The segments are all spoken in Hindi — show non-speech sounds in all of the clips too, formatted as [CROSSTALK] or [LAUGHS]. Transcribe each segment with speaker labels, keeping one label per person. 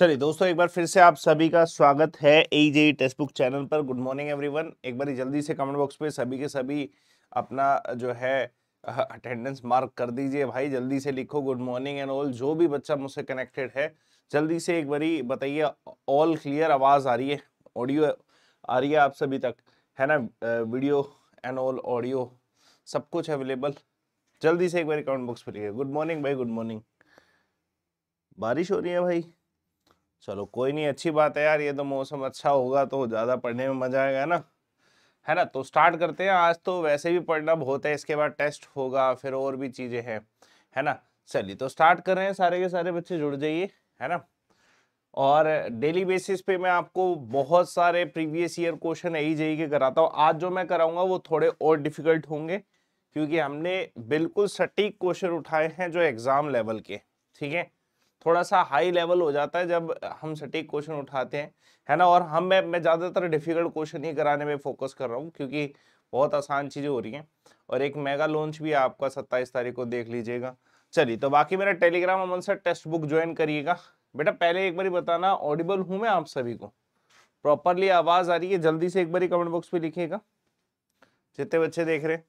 Speaker 1: चलिए दोस्तों एक बार फिर से आप सभी का स्वागत है A J textbook channel पर गुड मॉर्निंग एवरीवन एक बार जल्दी से कमेंट बॉक्स पे सभी के सभी अपना जो है अटेंडेंस मार्क कर दीजिए भाई जल्दी से लिखो गुड मॉर्निंग एंड ऑल जो भी बच्चा मुझसे कनेक्टेड है जल्दी से एक बारी बताइए ऑल क्लियर आवाज़ आ रही है ऑडियो आ रही है आप सभी तक है ना वीडियो एंड ऑल ऑडियो सब कुछ अवेलेबल जल्दी से एक बार कमेंट बॉक्स पर लिखिए गुड मॉर्निंग भाई गुड मॉर्निंग बारिश हो रही है भाई चलो कोई नहीं अच्छी बात है यार ये तो मौसम अच्छा होगा तो ज़्यादा पढ़ने में मज़ा आएगा ना है ना तो स्टार्ट करते हैं आज तो वैसे भी पढ़ना बहुत है इसके बाद टेस्ट होगा फिर और भी चीज़ें हैं है ना चलिए तो स्टार्ट कर रहे हैं सारे के सारे बच्चे जुड़ जाइए है ना और डेली बेसिस पे मैं आपको बहुत सारे प्रीवियस ईयर क्वेश्चन यही जेई के कराता हूँ आज जो मैं कराऊंगा वो थोड़े और डिफिकल्ट होंगे क्योंकि हमने बिल्कुल सटीक क्वेश्चन उठाए हैं जो एग्ज़ाम लेवल के ठीक है थोड़ा सा हाई लेवल हो जाता है जब हम सटीक क्वेश्चन उठाते हैं है ना और हम मैं मैं ज़्यादातर डिफिकल्ट क्वेश्चन ही कराने में फोकस कर रहा हूँ क्योंकि बहुत आसान चीज़ें हो रही हैं और एक मेगा लॉन्च भी आपका सत्ताईस तारीख को देख लीजिएगा चलिए तो बाकी मेरा Telegram Aman sir text textbook join करिएगा बेटा पहले एक बार बताना ऑडिबल हूँ मैं आप सभी को प्रॉपरली आवाज़ आ रही है जल्दी से एक बार कमेंट बॉक्स में लिखिएगा जितने बच्चे देख रहे हैं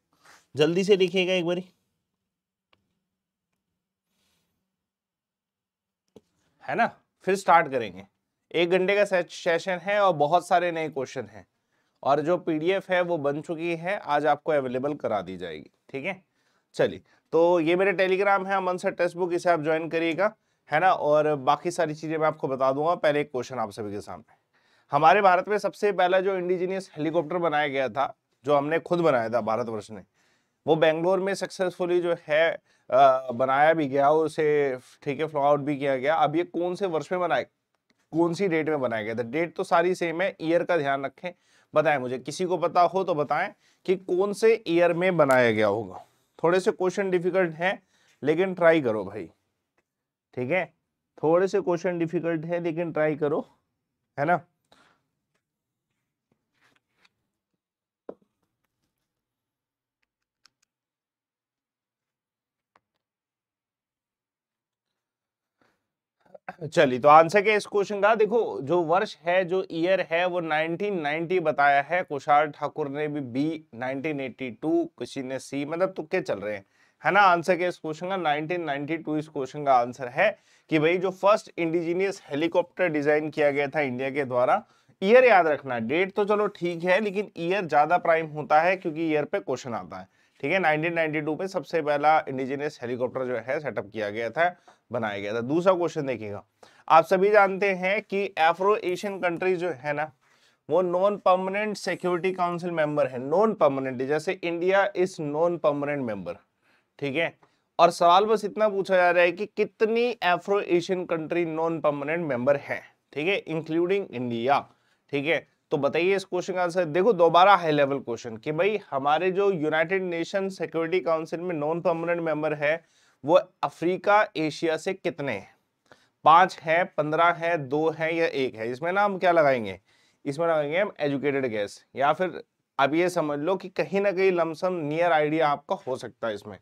Speaker 1: जल्दी से लिखिएगा एक बारी है ना फिर स्टार्ट करेंगे एक घंटे का सेशन है और बहुत सारे नए क्वेश्चन हैं और जो पीडीएफ है वो बन चुकी है आज आपको अवेलेबल करा दी जाएगी ठीक है चलिए तो ये मेरे टेलीग्राम है अमन सर टेक्स्ट बुक इसे आप ज्वाइन करिएगा है ना और बाकी सारी चीज़ें मैं आपको बता दूंगा पहले एक क्वेश्चन आप सभी के सामने हमारे भारत में सबसे पहला जो इंडिजीनियस हेलीकॉप्टर बनाया गया था जो हमने खुद बनाया था भारतवर्ष ने वो बेंगलोर में सक्सेसफुली जो है आ, बनाया भी गया और उसे ठीक है फ्लो आउट भी किया गया अब ये कौन से वर्ष में बनाए कौन सी डेट में बनाया गया था डेट तो सारी सेम है ईयर का ध्यान रखें बताएं मुझे किसी को पता हो तो बताएं कि कौन से ईयर में बनाया गया होगा थोड़े से क्वेश्चन डिफिकल्ट हैं लेकिन ट्राई करो भाई ठीक है थोड़े से क्वेश्चन डिफिकल्ट है लेकिन ट्राई करो है ना चलिए तो आंसर क्या इस क्वेश्चन का देखो जो वर्ष है जो ईयर है वो 1990 बताया है कुशाल ठाकुर ने भी बी 1982 किसी ने सी मतलब तुक्के चल रहे हैं है ना आंसर क्या इस क्वेश्चन का 1992 इस क्वेश्चन का आंसर है कि भाई जो फर्स्ट इंडिजीनियस हेलीकॉप्टर डिजाइन किया गया था इंडिया के द्वारा ईयर याद रखना डेट तो चलो ठीक है लेकिन ईयर ज्यादा प्राइम होता है क्योंकि ईयर पे क्वेश्चन आता है ठीक है 1992 में सबसे पहला इंडिजिनियस हेलीकॉप्टर जो है सेटअप किया गया था बनाया गया था दूसरा क्वेश्चन देखिएगा आप सभी जानते हैं कि एफ्रो एशियन कंट्रीज जो है ना वो non permanent security council member है नॉन परमानेंट जैसे India is non permanent member ठीक है और सवाल बस इतना पूछा जा रहा है कि कितनी Afro Asian country non permanent member है ठीक है इंक्लूडिंग इंडिया ठीक है तो बताइए इस क्वेश्चन का आंसर देखो दोबारा हाई लेवल क्वेश्चन कि भाई हमारे जो यूनाइटेड नेशन सिक्योरिटी काउंसिल में नॉन परमानेंट मेंबर है वो अफ्रीका एशिया से कितने हैं पांच है पंद्रह है दो है या एक है इसमें ना हम क्या लगाएंगे इसमें लगाएंगे हम एजुकेटेड गैस या फिर अब ये समझ लो कि कहीं ना कहीं लमसम नियर आइडिया आपका हो सकता है इसमें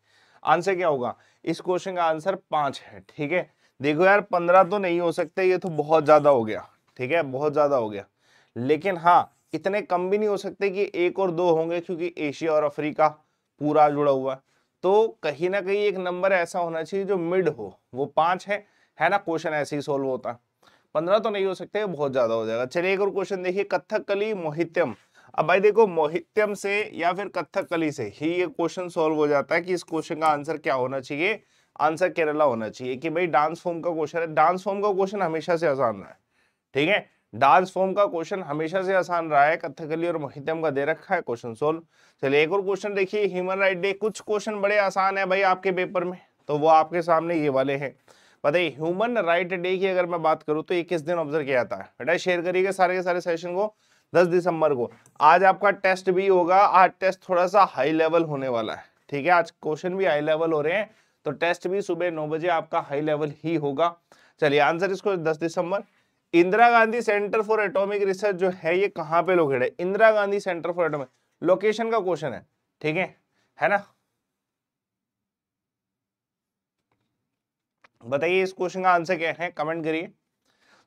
Speaker 1: आंसर क्या होगा इस क्वेश्चन का आंसर पांच है ठीक है देखो यार पंद्रह तो नहीं हो सकते ये तो बहुत ज़्यादा हो गया ठीक है बहुत ज़्यादा हो गया लेकिन हाँ इतने कम भी नहीं हो सकते कि एक और दो होंगे क्योंकि एशिया और अफ्रीका पूरा जुड़ा हुआ है तो कहीं ना कहीं एक नंबर ऐसा होना चाहिए जो मिड हो वो पांच है है ना क्वेश्चन ऐसे ही सोल्व होता है पंद्रह तो नहीं हो सकते बहुत ज़्यादा हो जाएगा चलिए एक और क्वेश्चन देखिए कथकली मोहित्यम अब भाई देखो मोहित्यम से या फिर कथकली से ही ये क्वेश्चन सोल्व हो जाता है कि इस क्वेश्चन का आंसर क्या होना चाहिए आंसर केरला होना चाहिए कि भाई डांस फॉर्म का क्वेश्चन है डांस फॉर्म का क्वेश्चन हमेशा से आसान रहा है ठीक है डांस फॉर्म का क्वेश्चन हमेशा से आसान रहा है कथकली और मोहितम का दे रखा है क्वेश्चन सोल्व चलिए एक और क्वेश्चन देखिए ह्यूमन राइट डे कुछ क्वेश्चन बड़े आसान है भाई आपके पेपर में तो वो आपके सामने ये वाले हैं बताइए ह्यूमन राइट डे की अगर मैं बात करूँ तो ये किस दिन ऑब्जर्व किया जाता है बेटा शेयर करिएगा सारे के सारे सेशन को दस दिसंबर को आज आपका टेस्ट भी होगा आज टेस्ट थोड़ा सा हाई लेवल होने वाला है ठीक है आज क्वेश्चन भी हाई लेवल हो रहे हैं तो टेस्ट भी सुबह नौ बजे आपका हाई लेवल ही होगा चलिए आंसर इसको दस दिसंबर Indira Gandhi centre for atomic research जो है ये कहां पे लोकेट है Indira Gandhi centre for atomic location का क्वेश्चन है ठीक है है ना बताइए इस क्वेश्चन का आंसर क्या है कमेंट करिए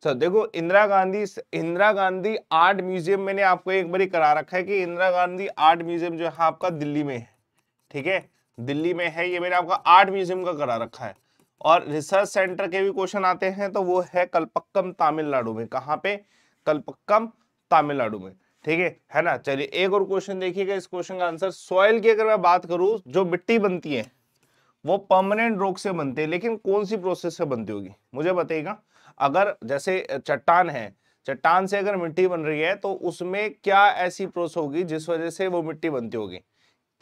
Speaker 1: सर देखो इंदिरा गांधी इंदिरा गांधी आर्ट म्यूजियम मैंने आपको एक बार करा रखा है कि इंदिरा गांधी आर्ट म्यूजियम जो है आपका दिल्ली में है ठीक है दिल्ली में है ये मैंने आपका आर्ट म्यूजियम का करा रखा है और रिसर्च सेंटर के भी क्वेश्चन आते हैं तो वो है कलपक्कम तमिलनाडु में कहाँ पे कलपक्कम तमिलनाडु में ठीक है है ना चलिए एक और क्वेश्चन देखिएगा इस क्वेश्चन का आंसर सॉइल की अगर मैं बात करूं जो मिट्टी बनती है वो परमानेंट रोग से बनते हैं लेकिन कौन सी प्रोसेस से बनती होगी मुझे बताइएगा अगर जैसे चट्टान है चट्टान से अगर मिट्टी बन रही है तो उसमें क्या ऐसी प्रोसेस होगी जिस वजह से वो मिट्टी बनती होगी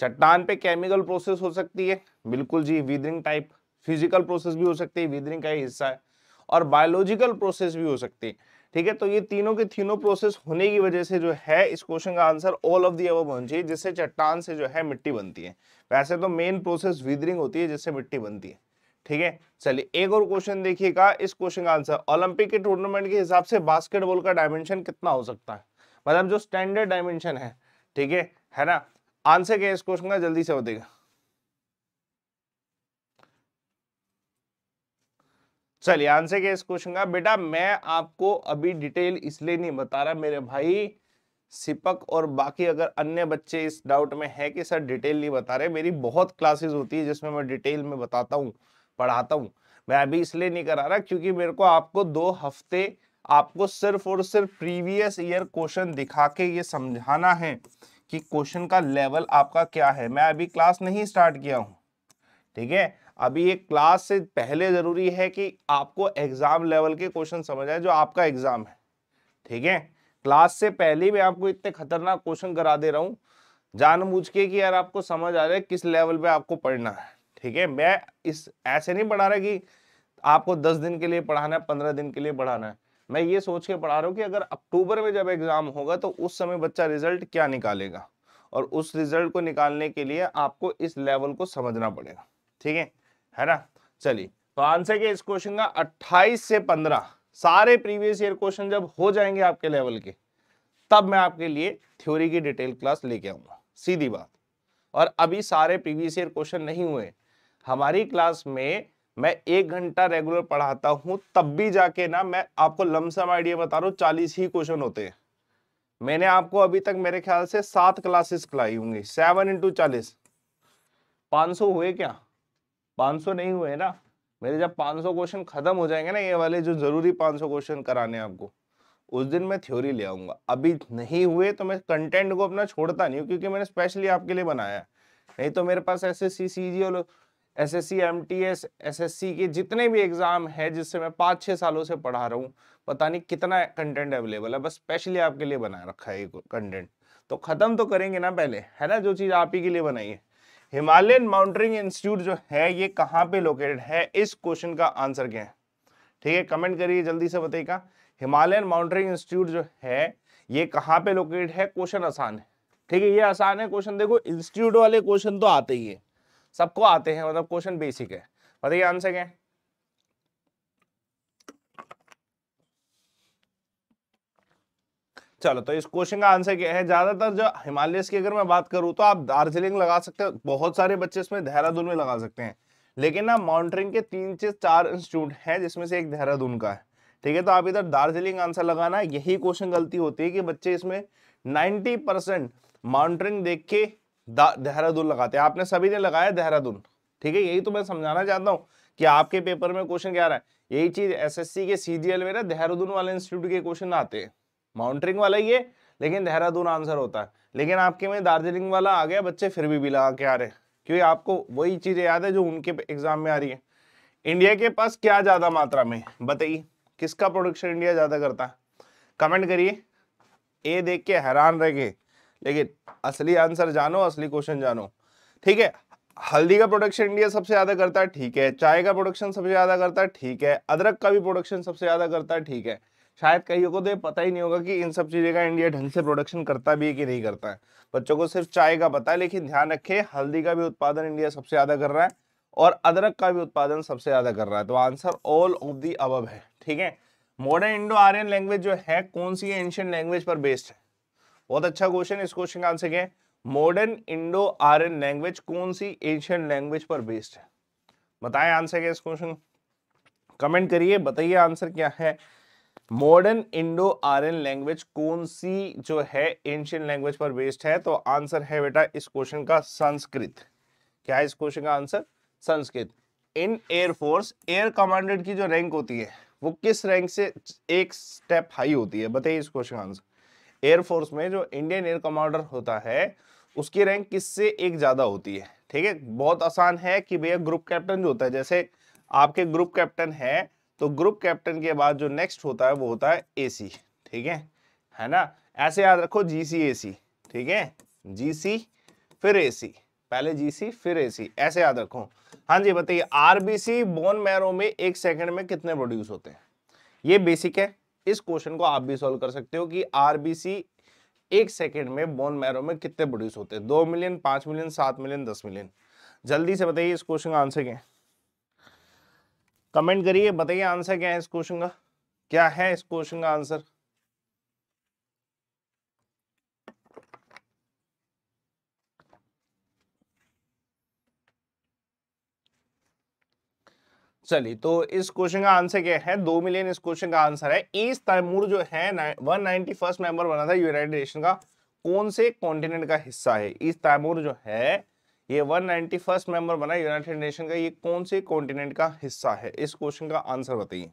Speaker 1: चट्टान पे केमिकल प्रोसेस हो सकती है बिल्कुल जी वीदरिंग टाइप फिजिकल प्रोसेस भी हो सकती है वीदरिंग का ही हिस्सा है और बायोलॉजिकल प्रोसेस भी हो सकती है ठीक है तो ये तीनों के तीनों प्रोसेस होने की वजह से जो है इस क्वेश्चन का आंसर ऑल ऑफ दी अब बन चाहिए जिससे चट्टान से जो है मिट्टी बनती है वैसे तो मेन प्रोसेस विदरिंग होती है जिससे मिट्टी बनती है ठीक है चलिए एक और क्वेश्चन देखिएगा इस क्वेश्चन का आंसर ओलंपिक के टूर्नामेंट के हिसाब से बास्केटबॉल का डायमेंशन कितना हो सकता है मतलब जो स्टैंडर्ड डायमेंशन है ठीक है है ना आंसर क्या है इस क्वेश्चन का जल्दी से बताएगा चलिए आंसर के इस क्वेश्चन का बेटा मैं आपको अभी डिटेल इसलिए नहीं बता रहा मेरे भाई सिपक और बाकी अगर अन्य बच्चे इस डाउट में है कि सर डिटेल नहीं बता रहे मेरी बहुत क्लासेस होती है जिसमें मैं डिटेल में बताता हूँ पढ़ाता हूँ मैं अभी इसलिए नहीं करा रहा क्योंकि मेरे को आपको दो हफ्ते आपको सिर्फ और सिर्फ प्रीवियस ईयर क्वेश्चन दिखा के ये समझाना है कि क्वेश्चन का लेवल आपका क्या है मैं अभी क्लास नहीं स्टार्ट किया हूँ ठीक है अभी ये क्लास से पहले ज़रूरी है कि आपको एग्ज़ाम लेवल के क्वेश्चन समझ आए जो आपका एग्ज़ाम है ठीक है क्लास से पहले मैं आपको इतने खतरनाक क्वेश्चन करा दे रहा हूँ जानबूझ के कि यार आपको समझ आ रहा है किस लेवल पे आपको पढ़ना है ठीक है मैं इस ऐसे नहीं पढ़ा रहा कि आपको दस दिन के लिए पढ़ाना है पंद्रह दिन के लिए पढ़ाना है मैं ये सोच के पढ़ा रहा हूँ कि अगर अक्टूबर में जब एग्ज़ाम होगा तो उस समय बच्चा रिजल्ट क्या निकालेगा और उस रिजल्ट को निकालने के लिए आपको इस लेवल को समझना पड़ेगा ठीक है है ना चलिए तो आंसर के इस क्वेश्चन का 28 से 15 सारे प्रीवियस ईयर क्वेश्चन जब हो जाएंगे आपके लेवल के तब मैं आपके लिए थ्योरी की डिटेल क्लास लेके आऊंगा सीधी बात और अभी सारे प्रीवियस ईयर क्वेश्चन नहीं हुए हमारी क्लास में मैं एक घंटा रेगुलर पढ़ाता हूं तब भी जाके ना मैं आपको लमसम आइडिया बता रहा हूँ चालीस ही क्वेश्चन होते हैं मैंने आपको अभी तक मेरे ख्याल से सात क्लासेस खिलाई होंगी सेवन इंटू चालीस पांच सौ हुए क्या 500 नहीं हुए ना मेरे जब 500 क्वेश्चन खत्म हो जाएंगे ना ये वाले जो जरूरी 500 क्वेश्चन कराने आपको उस दिन मैं थ्योरी ले आऊँगा अभी नहीं हुए तो मैं कंटेंट को अपना छोड़ता नहीं हूँ क्योंकि मैंने स्पेशली आपके लिए बनाया है नहीं तो मेरे पास एस एस सी सी जी और S S C M T S S S C के जितने भी एग्ज़ाम है जिससे मैं पाँच छः सालों से पढ़ा रहा हूँ पता नहीं कितना कंटेंट अवेलेबल है बस स्पेशली आपके लिए बना रखा है ये कंटेंट तो ख़त्म तो करेंगे ना पहले है ना जो चीज़ आप ही के लिए बनाई है हिमालयन माउंटेनिंग इंस्टीट्यूट जो है ये कहाँ पे लोकेटेड है इस क्वेश्चन का आंसर क्या है ठीक है कमेंट करिए जल्दी से बताइएगा हिमालयन माउंटेनिंग इंस्टीट्यूट जो है ये कहाँ पे लोकेटेड है क्वेश्चन आसान है ठीक है ये आसान है क्वेश्चन देखो इंस्टीट्यूट वाले क्वेश्चन तो आते ही है सबको आते हैं मतलब क्वेश्चन बेसिक है बताइए आंसर क्या है चलो तो इस क्वेश्चन का आंसर क्या है ज्यादातर जो हिमालय की अगर मैं बात करूँ तो आप दार्जिलिंग लगा सकते हो बहुत सारे बच्चे इसमें देहरादून में लगा सकते हैं लेकिन ना माउंटेनिंग के तीन से चार इंस्टीट्यूट हैं जिसमें से एक देहरादून का है ठीक है तो आप इधर दार्जिलिंग आंसर लगाना यही क्वेश्चन गलती होती है कि बच्चे इसमें नाइन्टी परसेंट माउंटेनिंग देख के देहरादून लगाते हैं आपने सभी ने लगाया देहरादून ठीक है यही तो मैं समझाना चाहता हूँ कि आपके पेपर में क्वेश्चन क्या रहा है यही चीज सी के सीजीएल में ना देहरादून वाले इंस्टीट्यूट के क्वेश्चन आते हैं माउंटरिंग वाला ही है लेकिन देहरादून आंसर होता है लेकिन आपके में दार्जिलिंग वाला आ गया बच्चे फिर भी बिला के आ रहे हैं क्योंकि आपको वही चीज़ें याद है जो उनके एग्जाम में आ रही है इंडिया के पास क्या ज़्यादा मात्रा में बताइए किसका प्रोडक्शन इंडिया ज़्यादा करता है कमेंट करिए ए देख के हैरान रह गए लेकिन असली आंसर जानो असली क्वेश्चन जानो ठीक है हल्दी का प्रोडक्शन इंडिया सबसे ज़्यादा करता है ठीक है चाय का प्रोडक्शन सबसे ज़्यादा करता है ठीक है अदरक का भी प्रोडक्शन सबसे ज़्यादा करता है ठीक है शायद कईयों को तो पता ही नहीं होगा कि इन सब चीज़ें का इंडिया ढंग से प्रोडक्शन करता भी है कि नहीं करता है बच्चों को सिर्फ चाय का पता है लेकिन ध्यान रखें हल्दी का भी उत्पादन इंडिया सबसे ज़्यादा कर रहा है और अदरक का भी उत्पादन सबसे ज़्यादा कर रहा है तो answer all of the above है ठीक है मॉडर्न इंडो आर्यन लैंग्वेज जो है कौन सी एंशियन लैंग्वेज पर बेस्ड है बहुत अच्छा क्वेश्चन इस क्वेश्चन का आंसर क्या है मॉडर्न इंडो आर्यन लैंग्वेज कौन सी एंशियंट लैंग्वेज पर बेस्ड है बताएं आंसर क्या इस क्वेश्चन कमेंट करिए बताइए आंसर क्या है मॉडर्न इंडो आर्यन लैंग्वेज कौन सी जो है एंशियन लैंग्वेज पर बेस्ड है तो आंसर है बेटा इस क्वेश्चन का संस्कृत क्या है इस क्वेश्चन का answer Sanskrit in air force air commandant की जो रैंक होती है वो किस रैंक से एक स्टेप हाई होती है बताइए इस क्वेश्चन का आंसर एयरफोर्स में जो इंडियन एयर कमांडर होता है उसकी रैंक किससे एक ज़्यादा होती है ठीक है बहुत आसान है कि भैया ग्रुप कैप्टन जो होता है जैसे आपके ग्रुप कैप्टन है तो ग्रुप कैप्टन के बाद जो नेक्स्ट होता है वो होता है एसी ठीक है है ना ऐसे याद रखो जीसी एसी ठीक है जीसी फिर एसी पहले जीसी फिर एसी ऐसे याद रखो हाँ जी बताइए आरबीसी बोन मैरो में एक सेकंड में कितने प्रोड्यूस होते हैं ये बेसिक है इस क्वेश्चन को आप भी सॉल्व कर सकते हो कि आरबीसी एक सेकंड में बोन मैरो में कितने प्रोड्यूस होते हैं दो मिलियन पाँच मिलियन सात मिलियन दस मिलियन जल्दी से बताइए इस क्वेश्चन का आंसर क्या है कमेंट करिए बताइए आंसर क्या है इस क्वेश्चन का क्या है इस क्वेश्चन का आंसर चलिए तो इस क्वेश्चन का आंसर क्या है दो मिलियन इस क्वेश्चन का आंसर है ईस्ट तैमूर जो है वन नाइनटी फर्स्ट मेंबर बना था यूनाइटेड नेशन का कौन से कॉन्टिनेंट का हिस्सा है ईस्ट तैमूर जो है ये वन नाइन्टी फर्स्ट मेंबर बना यूनाइटेड नेशन का ये कौन से कॉन्टिनेंट का हिस्सा है इस क्वेश्चन का आंसर बताइए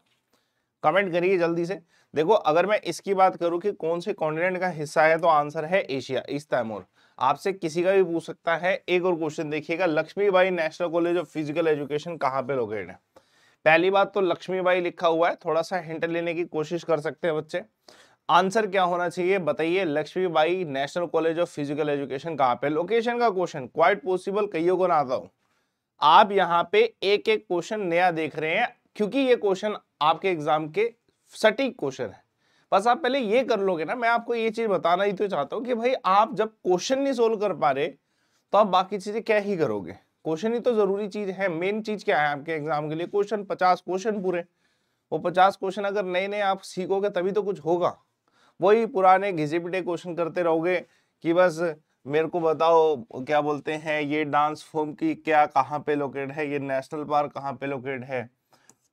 Speaker 1: कमेंट करिए जल्दी से देखो अगर मैं इसकी बात करूं कि कौन से कॉन्टिनेंट का हिस्सा है तो आंसर है एशिया ईस्ट तैमोर आपसे किसी का भी पूछ सकता है एक और क्वेश्चन देखिएगा Lakshmibai national college of physical education कहाँ पे लोकेट है पहली बात तो लक्ष्मीबाई लिखा हुआ है थोड़ा सा हिंट लेने की कोशिश कर सकते हैं बच्चे आंसर क्या होना चाहिए बताइए Lakshmibai national college of physical education कहाँ पे लोकेशन का क्वेश्चन क्वाइट पॉसिबल कईयों को ना आता हूं आप यहाँ पे एक एक क्वेश्चन नया देख रहे हैं क्योंकि ये क्वेश्चन आपके एग्जाम के सटीक क्वेश्चन है बस आप पहले ये कर लोगे ना मैं आपको ये चीज बताना ही तो चाहता हूँ कि भाई आप जब क्वेश्चन नहीं सोल्व कर पा रहे तो आप बाकी चीजें क्या ही करोगे क्वेश्चन ही तो जरूरी चीज है मेन चीज क्या है आपके एग्जाम के लिए क्वेश्चन पचास क्वेश्चन पूरे वो पचास क्वेश्चन अगर नए नए आप सीखोगे तभी तो कुछ होगा वही पुराने घिसे पिटे क्वेश्चन करते रहोगे कि बस मेरे को बताओ क्या बोलते हैं ये डांस फॉर्म की क्या कहाँ पे लोकेट है ये नेशनल पार्क कहाँ पे लोकेट है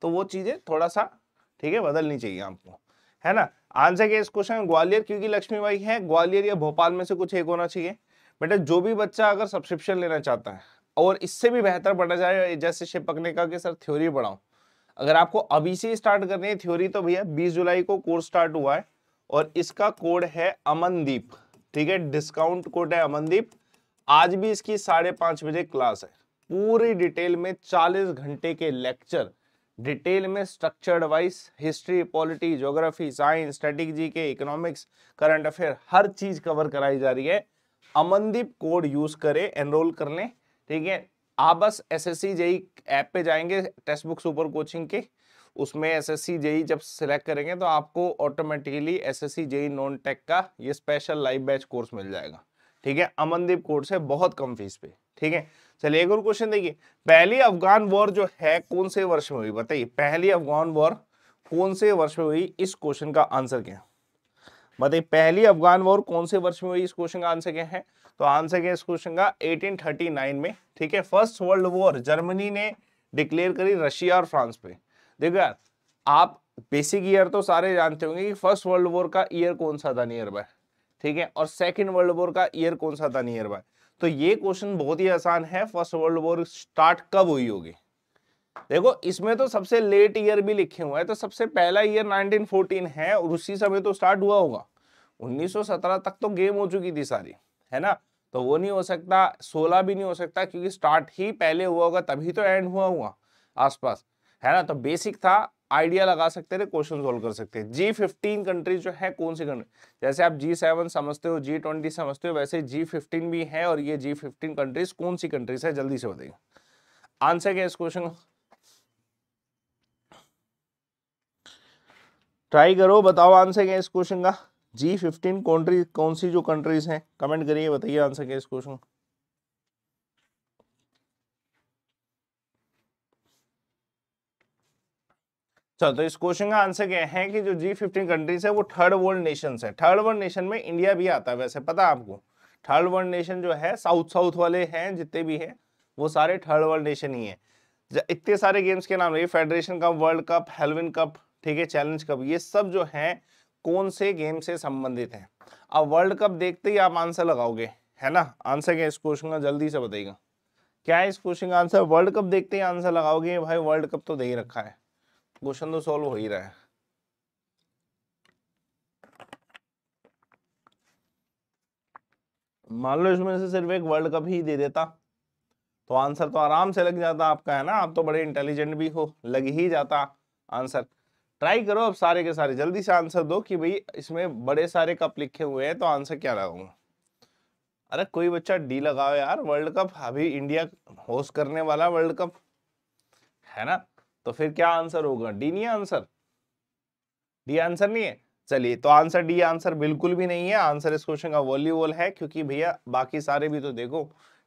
Speaker 1: तो वो चीज़ें थोड़ा सा ठीक है बदलनी चाहिए आपको है ना आंसर के इस क्वेश्चन ग्वालियर क्योंकि लक्ष्मी बाई है ग्वालियर या भोपाल में से कुछ एक होना चाहिए बेटा जो भी बच्चा अगर सब्सक्रिप्शन लेना चाहता है और इससे भी बेहतर पढ़ा जाए जैसे शिपकने का कि सर थ्योरी पढ़ाओ अगर आपको अभी से स्टार्ट करनी है थ्योरी तो भैया बीस जुलाई को कोर्स स्टार्ट हुआ है और इसका कोड है अमनदीप ठीक है डिस्काउंट कोड है अमनदीप आज भी इसकी साढ़े पांच बजे क्लास है पूरी डिटेल में चालीस घंटे के लेक्चर डिटेल में structured wise history polity geography science strategy के इकोनॉमिक्स करंट अफेयर हर चीज कवर कराई जा रही है अमनदीप कोड यूज करें एनरोल कर लें ठीक है आप बस S S C JE app पे जाएंगे टेक्स्ट बुक सुपर कोचिंग के उसमें एस एस सी जेई जब सिलेक्ट करेंगे तो आपको automatically S S C JE non tech का ये स्पेशल लाइव बैच कोर्स मिल जाएगा ठीक है अमनदीप कोर्स है बहुत कम फीस पे ठीक है चलिए एक और क्वेश्चन देखिए पहली अफगान वॉर जो है कौन से वर्ष में हुई बताइए पहली अफगान वॉर कौन से वर्ष में हुई इस क्वेश्चन का आंसर क्या है बताइए पहली अफगान वॉर कौन से वर्ष में हुई इस क्वेश्चन का आंसर क्या है तो आंसर क्या इस क्वेश्चन का 1839 में ठीक है फर्स्ट वर्ल्ड वॉर जर्मनी ने डिक्लेयर करी रशिया और फ्रांस पे देखो यार आप बेसिक ईयर तो सारे जानते होंगे कि फर्स्ट वर्ल्ड वॉर का ईयर कौन सा था नियर बाय ठीक है और सेकेंड वर्ल्ड वॉर का ईयर कौन सा था नियर बाय तो ये क्वेश्चन बहुत ही आसान है फर्स्ट वर्ल्ड वॉर स्टार्ट कब हुई होगी देखो इसमें तो सबसे लेट ईयर भी लिखे हुए हैं तो सबसे पहला ईयर 1914 है और उसी समय तो स्टार्ट हुआ होगा 1917 तक तो गेम हो चुकी थी सारी है ना तो वो नहीं हो सकता 16 भी नहीं हो सकता क्योंकि स्टार्ट ही पहले हुआ होगा तभी तो एंड हुआ हुआ आसपास है ना तो बेसिक था आइडिया लगा सकते थे क्वेश्चन सोल्व कर सकते हैं जी फिफ्टीन कंट्रीज जो है कौन सी कंट्री जैसे आप जी सेवन समझते हो जी ट्वेंटी समझते हो वैसे जी फिफ्टीन भी है और ये जी फिफ्टीन कंट्रीज कौन सी कंट्रीज है जल्दी से बताइए आंसर क्या इस क्वेश्चन का ट्राई करो बताओ आंसर क्या इस क्वेश्चन का जी फिफ्टीन कंट्री कौन सी जो कंट्रीज हैं कमेंट करिए बताइए आंसर क्या इस क्वेश्चन का चलो तो इस क्वेश्चन का आंसर क्या है कि जो जी फिफ्टीन कंट्रीज है वो थर्ड वर्ल्ड नेशन है थर्ड वर्ल्ड नेशन में इंडिया भी आता है वैसे पता आपको थर्ड वर्ल्ड नेशन जो है साउथ साउथ वाले हैं जितने भी हैं वो सारे थर्ड वर्ल्ड नेशन ही है इतने सारे गेम्स के नाम रही फेडरेशन कप वर्ल्ड कप हेलविन कप ठीक है चैलेंज कप ये सब जो है कौन से गेम से संबंधित हैं अब वर्ल्ड कप देखते ही आप आंसर लगाओगे है ना आंसर क्या इस क्वेश्चन का जल्दी से बताइएगा क्या है इस क्वेश्चन का आंसर वर्ल्ड कप देखते ही आंसर लगाओगे भाई वर्ल्ड कप तो दे ही रखा है क्वेश्चन तो सॉल्व हो ही रहा है मान लो इसमें से सिर्फ एक वर्ल्ड कप ही दे देता तो आंसर तो आराम से लग जाता आपका है ना आप तो बड़े इंटेलिजेंट भी हो लग ही जाता आंसर ट्राई करो अब सारे के सारे जल्दी से आंसर दो कि भाई इसमें बड़े सारे कप लिखे हुए हैं तो आंसर क्या लगाऊंगा अरे कोई बच्चा डी लगाओ यार वर्ल्ड कप अभी इंडिया होस्ट करने वाला वर्ल्ड कप है ना तो फिर क्या आंसर होगा डी नहीं आंसर डी आंसर नहीं है चलिए तो आंसर डी आंसर बिल्कुल भी नहीं है आंसर इस क्वेश्चन का वॉलीबॉल है क्योंकि भैया बाकी सारे भी तो देखो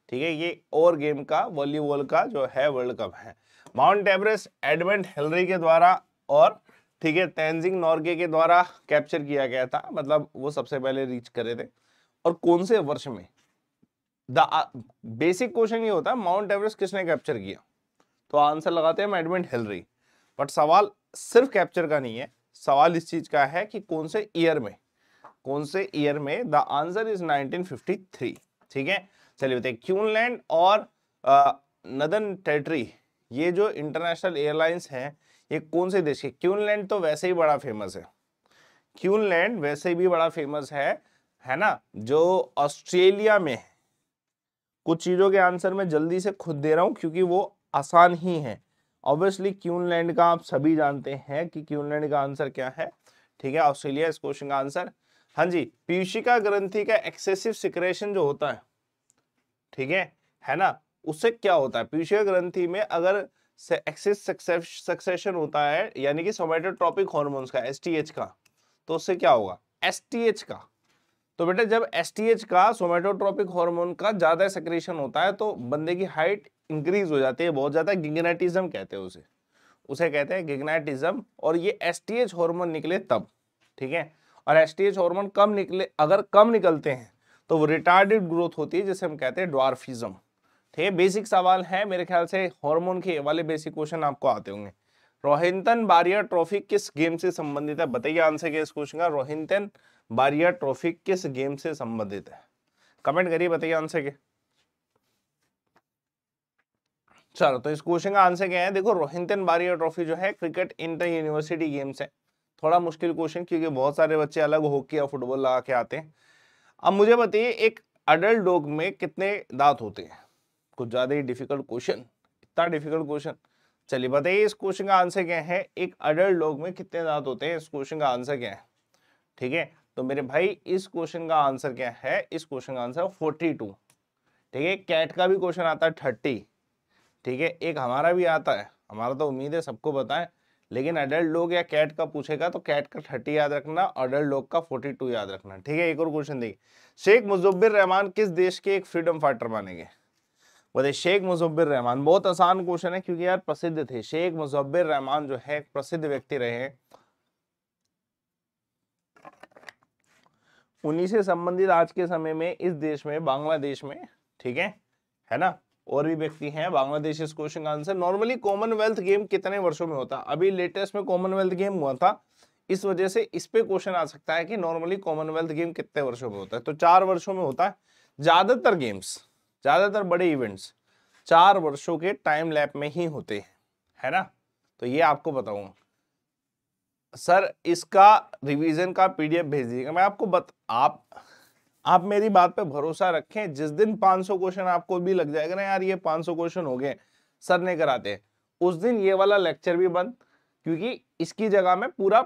Speaker 1: ठीक है ये और गेम का वॉलीबॉल का जो है वर्ल्ड कप है माउंट एवरेस्ट एडमेंट हेलरी के द्वारा और ठीक है तेंजिंग नॉर्गे के द्वारा कैप्चर किया गया था मतलब वो सबसे पहले रीच करे थे और कौन से वर्ष में द बेसिक क्वेश्चन ये होता है माउंट एवरेस्ट किसने कैप्चर किया तो आंसर लगाते हैं एडमिंड हिलरी बट सवाल सिर्फ कैप्चर का नहीं है सवाल इस चीज़ का है कि कौन से ईयर में कौन से ईयर में द आंसर इज 1953 ठीक है चलिए बताइए क्यूनलैंड और नदन टेरिटरी ये जो इंटरनेशनल एयरलाइंस हैं ये कौन से देश के क्यूनलैंड तो वैसे ही बड़ा फेमस है क्यूनलैंड वैसे भी बड़ा फेमस है है ना जो ऑस्ट्रेलिया में कुछ चीज़ों के आंसर में जल्दी से खुद दे रहा हूँ क्योंकि वो आसान ही है ऑब्वियसली क्यूनलैंड का आप सभी जानते हैं कि क्यूनलैंड का आंसर क्या है ठीक है ऑस्ट्रेलिया इस क्वेश्चन का आंसर हाँ जी पीयूषिका ग्रंथि का एक्सेसिव सिक्रेशन जो होता है ठीक है है ना उससे क्या होता है पीयूषिका ग्रंथि में अगर एक्सेस सक्सेशन होता है यानी कि सोमेटोट्रॉपिक हॉर्मोन्स का एस का तो उससे क्या होगा एस का तो बेटा जब एस का सोमेटोट्रॉपिक हॉर्मोन का ज़्यादा सक्रेशन होता है तो बंदे की हाइट इंक्रीज हो जाती है बहुत ज़्यादा गिगनेटिज्म कहते हैं उसे उसे कहते हैं गिगनाइटिज्म और ये एस टी एच हॉर्मोन निकले तब ठीक है और एस टी एच हॉर्मोन कम निकले अगर कम निकलते हैं तो वो रिटार्डेड ग्रोथ होती है जिसे हम कहते हैं डॉर्फिज्म ठीक है बेसिक सवाल है मेरे ख्याल से हॉर्मोन के वाले बेसिक क्वेश्चन आपको आते होंगे रोहिंतन बारियर ट्रॉफी किस गेम से संबंधित है बताइए आंसर क्या इस क्वेश्चन का रोहिंतन बारियर ट्रॉफी किस गेम से संबंधित है कमेंट करिए बताइए आंसर क्या चलो तो इस क्वेश्चन का आंसर क्या है देखो रोहिंतन बारिया ट्रॉफी जो है क्रिकेट इंटर यूनिवर्सिटी गेम्स है थोड़ा मुश्किल क्वेश्चन क्योंकि बहुत सारे बच्चे अलग हॉकी या फुटबॉल लगा के आते हैं अब मुझे बताइए एक अडल्ट डॉग में कितने दांत होते हैं कुछ ज़्यादा ही डिफिकल्ट क्वेश्चन इतना डिफिकल्ट क्वेश्चन चलिए बताइए इस क्वेश्चन का आंसर क्या है एक अडल्ट डॉग में कितने दांत होते हैं इस क्वेश्चन का आंसर क्या है ठीक है तो मेरे भाई इस क्वेश्चन का आंसर क्या है इस क्वेश्चन का आंसर फोर्टी टू ठीक है कैट का भी क्वेश्चन आता है थर्टी ठीक है एक हमारा भी आता है हमारा तो उम्मीद है सबको बताएं लेकिन अडल्ट लोग या कैट का पूछेगा तो कैट का थर्टी याद रखना अडल्ट लोग का फोर्टी टू याद रखना ठीक है एक और क्वेश्चन देखिए शेख मुजब्बिर रहमान किस देश के एक फ्रीडम फाइटर मानेंगे बोले शेख मुजब्बिर रहमान बहुत आसान क्वेश्चन है क्योंकि यार प्रसिद्ध थे शेख मुजब्बिर रहमान जो है प्रसिद्ध व्यक्ति रहे हैं उन्हीं से संबंधित आज के समय में इस देश में बांग्लादेश में ठीक है है ना और भी व्यक्ति हैं बांग्लादेश इस क्वेश्चन का आंसर नॉर्मली कॉमनवेल्थ गेम कितने वर्षों में होता अभी लेटेस्ट में कॉमनवेल्थ गेम हुआ था इस वजह से इस पे क्वेश्चन आ सकता है कि नॉर्मली कॉमनवेल्थ गेम कितने वर्षों में होता है तो चार वर्षों में होता है ज़्यादातर गेम्स ज़्यादातर बड़े इवेंट्स चार वर्षों के टाइम लैप में ही होते हैं है ना तो ये आपको बताऊंगा सर इसका रिवीजन का पीडीएफ भेज दीजिएगा मैं आपको बत आप आप मेरी बात पे भरोसा रखें जिस दिन 500 क्वेश्चन आपको भी लग जाएगा ना यार ये 500 क्वेश्चन हो गए सर ने कराते उस दिन ये वाला लेक्चर भी बंद क्योंकि इसकी जगह मैं पूरा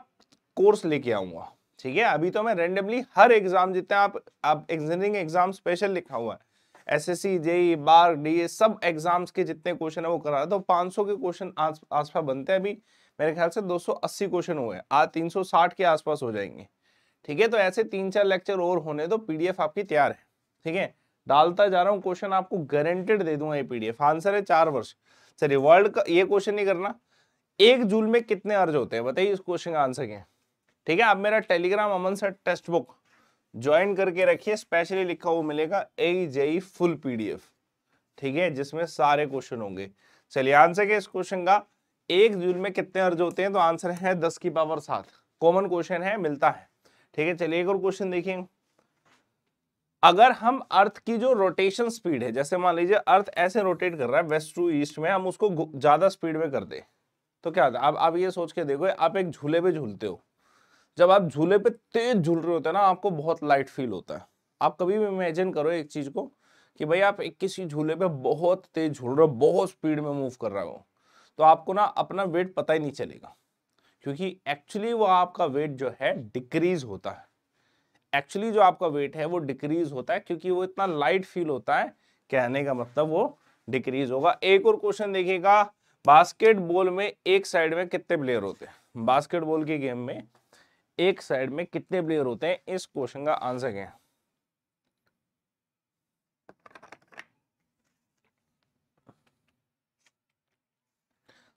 Speaker 1: कोर्स लेके आऊँगा ठीक है अभी तो मैं रेंडमली हर एग्जाम जितने आप आप इंजीनियरिंग एग्जाम स्पेशल लिखा हुआ है एस एस सी जेई बार डी सब एग्जाम्स के जितने क्वेश्चन है वो करा रहा था तो पाँच के क्वेश्चन आस पास बनते हैं अभी मेरे ख्याल से दो क्वेश्चन हुए आज तीन के आसपास हो जाएंगे ठीक है तो ऐसे तीन चार लेक्चर और होने दो पीडीएफ आपकी तैयार है ठीक है डालता जा रहा हूँ क्वेश्चन आपको गारंटेड दे दूंगा ये पीडीएफ आंसर है चार वर्ष चलिए वर्ल्ड का ये क्वेश्चन नहीं करना एक जूल में कितने अर्ज होते हैं बताइए इस क्वेश्चन का आंसर क्या है ठीक है आप मेरा Telegram Aman sir text textbook join करके रखिए स्पेशली लिखा हुआ मिलेगा ए जेई फुल पीडीएफ ठीक है जिसमें सारे क्वेश्चन होंगे चलिए आंसर क्या इस क्वेश्चन का एक जूल में कितने अर्ज होते हैं तो आंसर है दस की पावर सात कॉमन क्वेश्चन है मिलता है ठीक है चलिए एक और क्वेश्चन देखिए अगर हम अर्थ की जो रोटेशन स्पीड है जैसे मान लीजिए अर्थ ऐसे रोटेट कर रहा है वेस्ट टू ईस्ट में हम उसको ज्यादा स्पीड में कर दे तो क्या होता है आप आप ये सोच के देखो आप एक झूले पे झूलते हो जब आप झूले पे तेज झूल रहे होते हैं ना आपको बहुत लाइट फील होता है आप कभी भी इमेजिन करो एक चीज को कि भाई आप एक किसी झूले पे बहुत तेज झूल रहे हो बहुत स्पीड में मूव कर रहे हो तो आपको ना अपना वेट पता ही नहीं चलेगा क्योंकि एक्चुअली वो आपका वेट जो है डिक्रीज होता है एक्चुअली जो आपका वेट है वो डिक्रीज होता है क्योंकि वो इतना लाइट फील होता है कहने का मतलब वो डिक्रीज होगा एक और क्वेश्चन देखिएगा बास्केटबॉल में एक साइड में कितने प्लेयर होते हैं बास्केटबॉल की गेम में एक साइड में कितने प्लेयर होते हैं इस क्वेश्चन का आंसर क्या है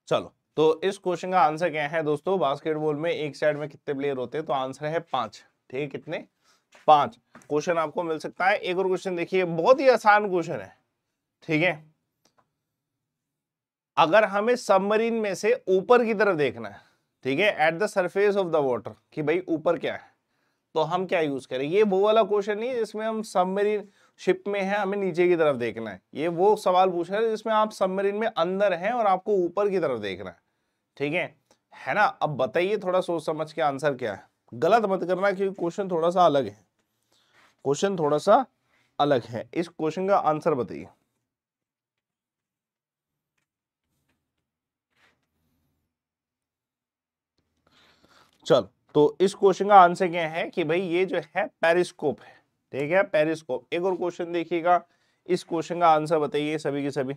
Speaker 1: चलो तो इस क्वेश्चन का आंसर क्या है दोस्तों बास्केटबॉल में एक साइड में कितने प्लेयर होते हैं तो आंसर है पांच ठीक है कितने पांच क्वेश्चन आपको मिल सकता है एक और क्वेश्चन देखिए बहुत ही आसान क्वेश्चन है ठीक है अगर हमें सबमरीन में से ऊपर की तरफ देखना है ठीक है at the surface of the water कि भाई ऊपर क्या है तो हम क्या यूज करें ये वो वाला क्वेश्चन नहीं जिसमें हम सबमरीन शिप में है हमें नीचे की तरफ देखना है ये वो सवाल पूछ रहे हैं जिसमें आप सबमरीन में अंदर हैं और आपको ऊपर की तरफ देखना है ठीक है है ना अब बताइए थोड़ा सोच समझ के आंसर क्या है गलत मत करना क्योंकि क्वेश्चन थोड़ा सा अलग है क्वेश्चन थोड़ा सा अलग है इस क्वेश्चन का आंसर बताइए चल तो इस क्वेश्चन का आंसर क्या है कि भाई ये जो है पेरिस्कोप है ठीक है पेरिस्कोप एक और क्वेश्चन देखिएगा इस क्वेश्चन का आंसर बताइए सभी के सभी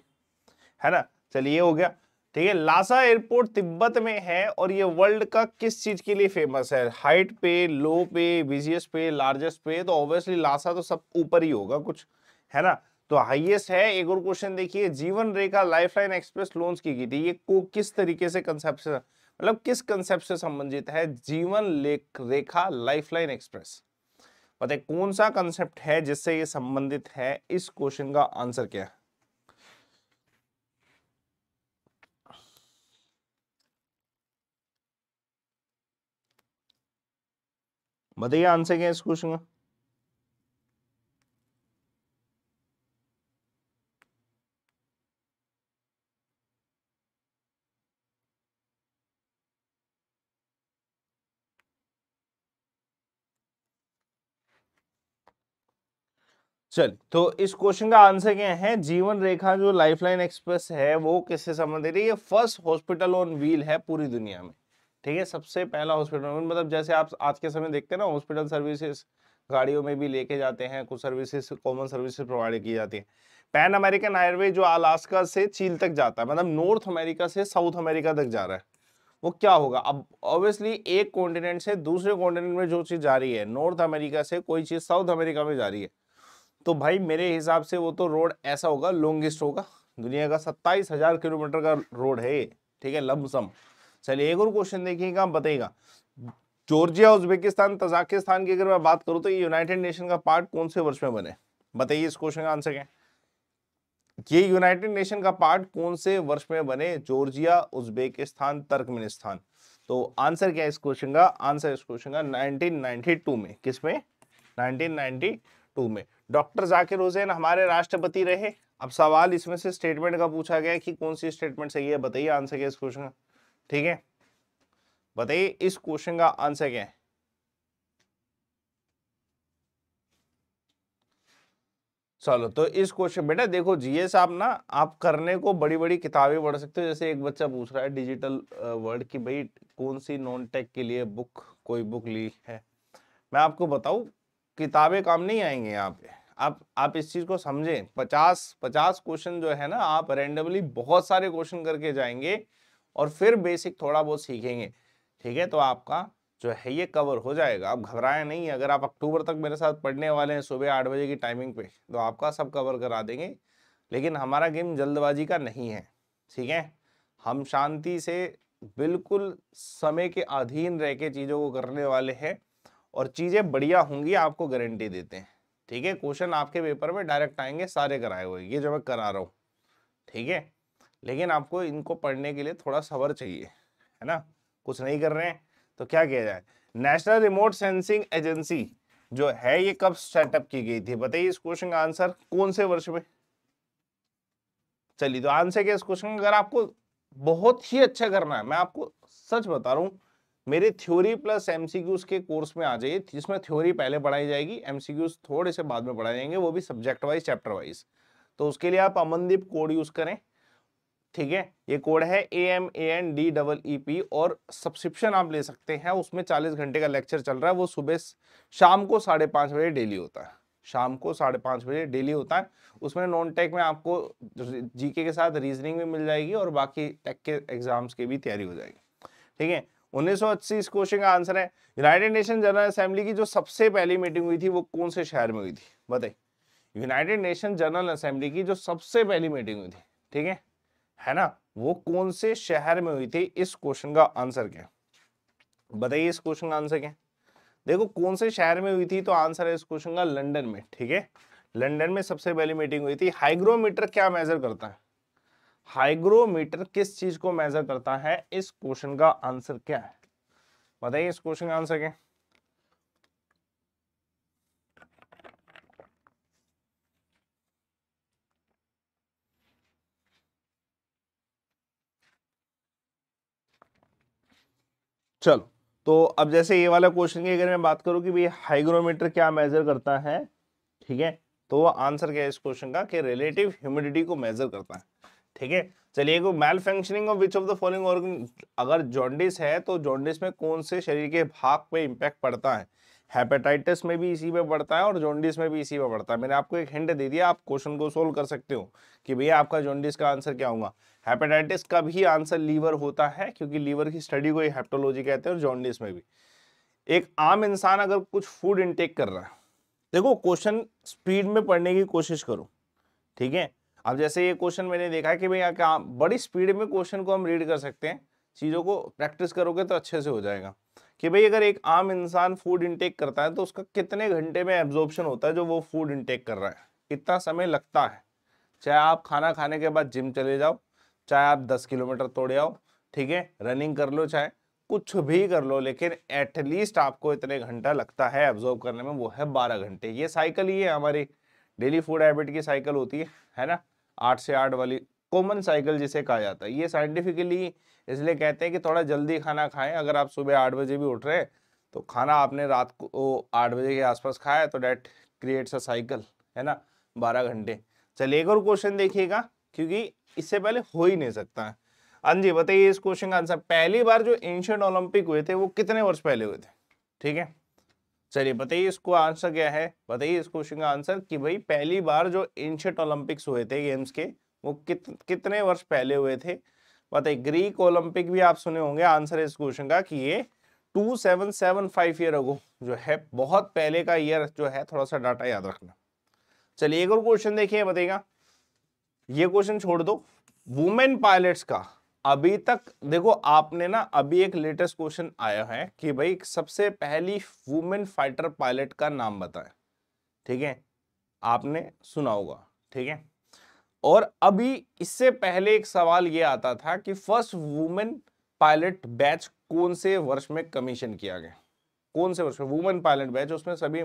Speaker 1: है ना चलिए हो गया ठीक है लासा एयरपोर्ट तिब्बत में है और ये वर्ल्ड का किस चीज के लिए फेमस है हाइट पे लो पे बिजिएस्ट पे लार्जेस्ट पे तो ऑब्वियसली लासा तो सब ऊपर ही होगा कुछ है ना तो हाईएस्ट है एक और क्वेश्चन देखिए जीवन रेखा लाइफलाइन एक्सप्रेस लॉन्च की गई थी ये को किस तरीके से कंसेप्ट से मतलब किस कंसेप्ट से संबंधित है जीवन लेख रेखा लाइफलाइन एक्सप्रेस बताए कौन सा कंसेप्ट है जिससे ये संबंधित है इस क्वेश्चन का आंसर क्या है बताइए आंसर क्या है इस क्वेश्चन का चल तो इस क्वेश्चन का आंसर क्या है जीवन रेखा जो लाइफलाइन एक्सप्रेस है वो किससे संबंधित है ये फर्स्ट हॉस्पिटल ऑन व्हील है पूरी दुनिया में ठीक है सबसे पहला हॉस्पिटल मतलब जैसे आप आज के समय देखते हैं ना हॉस्पिटल सर्विसेज गाड़ियों में भी लेके जाते हैं कुछ सर्विसेज कॉमन सर्विसेज प्रोवाइड की जाती है पैन अमेरिकन हाईवे जो अलास्का से चील तक जाता है मतलब नॉर्थ अमेरिका से साउथ अमेरिका तक जा रहा है वो क्या होगा अब ऑब्वियसली एक कॉन्टिनेंट से दूसरे कॉन्टिनेंट में जो चीज़ जा रही है नॉर्थ अमेरिका से कोई चीज़ साउथ अमेरिका में जा रही है तो भाई मेरे हिसाब से वो तो रोड ऐसा होगा लॉन्गेस्ट होगा दुनिया का सत्ताईस हजार किलोमीटर का रोड है ठीक है लमसम चलिए एक और क्वेश्चन देखिएगा बताइएगा जॉर्जिया उज्बेकिस्तान तजाकिस्तान की अगर मैं बात करूं तो ये यूनाइटेड नेशन का पार्ट कौन से वर्ष में बने बताइए इस क्वेश्चन का आंसर क्या ये यूनाइटेड नेशन का पार्ट कौन से वर्ष में बने जॉर्जिया उज्बेकिस्तान तर्कमेनिस्तान तो आंसर क्या है इस क्वेश्चन का आंसर इस क्वेश्चन का 1992 में किस में 1992 में डॉक्टर जाकिर हुसैन हमारे राष्ट्रपति रहे अब सवाल इसमें से स्टेटमेंट का पूछा गया कि कौन सी स्टेटमेंट सही है बताइए आंसर क्या इस क्वेश्चन का ठीक है बताइए इस क्वेश्चन का आंसर क्या है चलो तो इस क्वेश्चन बेटा देखो जीएस आप ना आप करने को बड़ी बड़ी किताबें पढ़ सकते हो जैसे एक बच्चा पूछ रहा है डिजिटल वर्ड की भाई कौन सी नॉन टेक के लिए बुक कोई बुक ली है मैं आपको बताऊं किताबें काम नहीं आएंगे यहाँ पे आप आप इस चीज़ को समझें पचास पचास क्वेश्चन जो है ना आप रेंडमली बहुत सारे क्वेश्चन करके जाएंगे और फिर बेसिक थोड़ा बहुत सीखेंगे ठीक है तो आपका जो है ये कवर हो जाएगा आप घबराए नहीं अगर आप अक्टूबर तक मेरे साथ पढ़ने वाले हैं सुबह आठ बजे की टाइमिंग पे तो आपका सब कवर करा देंगे लेकिन हमारा गेम जल्दबाजी का नहीं है ठीक है हम शांति से बिल्कुल समय के अधीन रह के चीज़ों को करने वाले हैं और चीज़ें बढ़िया होंगी आपको गारंटी देते हैं ठीक है क्वेश्चन आपके पेपर में डायरेक्ट आएंगे सारे कराए हुए ये जो मैं करा रहा हूँ ठीक है लेकिन आपको इनको पढ़ने के लिए थोड़ा सबर चाहिए है ना कुछ नहीं कर रहे हैं तो क्या किया जाए नेशनल रिमोट सेंसिंग एजेंसी जो है ये कब सेटअप की गई थी बताइए इस क्वेश्चन का आंसर कौन से वर्ष में चलिए तो आंसर क्या इस क्वेश्चन अगर आपको बहुत ही अच्छा करना है मैं आपको सच बता रहा हूँ मेरे थ्योरी प्लस एमसीक्यूज के कोर्स में आ जाइए जिसमें थ्योरी पहले पढ़ाई जाएगी एमसीक्यूज थोड़े से बाद में पढ़ाए जाएंगे वो भी सब्जेक्ट वाइज चैप्टर वाइज तो उसके लिए आप अमनदीप कोड यूज करें ठीक है ये कोड है A M A N D double E P और सब्सक्रिप्शन आप ले सकते हैं उसमें चालीस घंटे का लेक्चर चल रहा है वो सुबह शाम को साढ़े पाँच बजे डेली होता है शाम को साढ़े पाँच बजे डेली होता है उसमें नॉन टेक में आपको जीके के साथ रीजनिंग भी मिल जाएगी और बाकी टेक के एग्जाम्स की भी तैयारी हो जाएगी ठीक है उन्नीस इस क्वेश्चन का आंसर है यूनाइटेड नेशन जनरल असेंबली की जो सबसे पहली मीटिंग हुई थी वो कौन से शहर में हुई थी बताइए यूनाइटेड नेशन जनरल असेंबली की जो सबसे पहली मीटिंग हुई थी ठीक है है ना वो कौन से शहर में हुई थी इस क्वेश्चन का आंसर क्या बताइए इस क्वेश्चन का आंसर क्या देखो कौन से शहर में हुई थी तो आंसर है इस क्वेश्चन का लंदन में ठीक है लंदन में सबसे पहली मीटिंग हुई थी हाइग्रोमीटर क्या मेजर करता है हाइग्रोमीटर किस चीज को मेजर करता है इस क्वेश्चन का आंसर क्या है बताइए इस क्वेश्चन का आंसर क्या चलो तो अब जैसे ये वाला क्वेश्चन की अगर मैं बात करूँ कि भाई हाइग्रोमीटर क्या मेजर करता है ठीक है तो वो आंसर क्या है इस क्वेश्चन का कि रिलेटिव ह्यूमिडिटी को मेजर करता है ठीक है चलिए को malfunctioning of which of the following organ अगर जॉन्डिस है तो जॉन्डिस में कौन से शरीर के भाग पे इम्पैक्ट पड़ता है हेपेटाइटिस में भी इसी पे बढ़ता है और जॉन्डिस में भी इसी पे बढ़ता है मैंने आपको एक हिंट दे दिया आप क्वेश्चन को सोल्व कर सकते हो कि भैया आपका जॉन्डिस का आंसर क्या होगा हेपेटाइटिस का भी आंसर लीवर होता है क्योंकि लीवर की स्टडी को हेप्टोलॉजी कहते हैं और जॉन्डिस में भी एक आम इंसान अगर कुछ फूड इनटेक कर रहा है देखो क्वेश्चन स्पीड में पढ़ने की कोशिश करो ठीक है अब जैसे ये क्वेश्चन मैंने देखा कि भैया क्या बड़ी स्पीड में क्वेश्चन को हम रीड कर सकते हैं चीज़ों को प्रैक्टिस करोगे तो अच्छे से हो जाएगा कि भाई अगर एक आम इंसान फूड इंटेक करता है तो उसका कितने घंटे में एब्जॉर्बन होता है जो वो फूड इंटेक कर रहा है कितना समय लगता है चाहे आप खाना खाने के बाद जिम चले जाओ चाहे आप दस किलोमीटर तोड़े आओ ठीक है रनिंग कर लो चाहे कुछ भी कर लो लेकिन एटलीस्ट आपको इतने घंटा लगता है एब्जॉर्ब करने में वो है बारह घंटे ये साइकिल ही है हमारी डेली फूड हैबिट की साइकिल होती है है ना आठ से आठ वाली कॉमन साइकिल जिसे कहा जाता है ये साइंटिफिकली इसलिए कहते हैं कि थोड़ा जल्दी खाना खाएं अगर आप सुबह आठ बजे भी उठ रहे हैं तो खाना आपने रात को आठ बजे के आसपास खाया तो डेट क्रिएट्स अ साइकिल है ना बारह घंटे चलिए एक और क्वेश्चन देखिएगा क्योंकि इससे पहले हो ही नहीं सकता है हाँ जी बताइए इस क्वेश्चन का आंसर पहली बार जो एंशियंट ओलंपिक हुए थे वो कितने वर्ष पहले हुए थे ठीक है चलिए बताइए इसको आंसर क्या है बताइए इस क्वेश्चन का आंसर कि भाई पहली बार जो एंशियंट ओलंपिक्स हुए थे गेम्स के वो कित, कितने वर्ष पहले हुए थे बताइए ग्रीक ओलंपिक भी आप सुने होंगे आंसर है इस क्वेश्चन का कि ये two seven seven five year ago जो है बहुत पहले का ईयर जो है थोड़ा सा डाटा याद रखना चलिए एक और क्वेश्चन देखिए बताइएगा ये क्वेश्चन छोड़ दो वुमेन पायलट्स का अभी तक देखो आपने ना अभी एक लेटेस्ट क्वेश्चन आया है कि भाई सबसे पहली वुमेन फाइटर पायलट का नाम बताएं ठीक है आपने सुना होगा ठीक है और अभी इससे पहले एक सवाल ये आता था कि फर्स्ट वुमेन पायलट बैच कौन से वर्ष में कमीशन किया गया कौन से वर्ष में वुमेन पायलट बैच उसमें सभी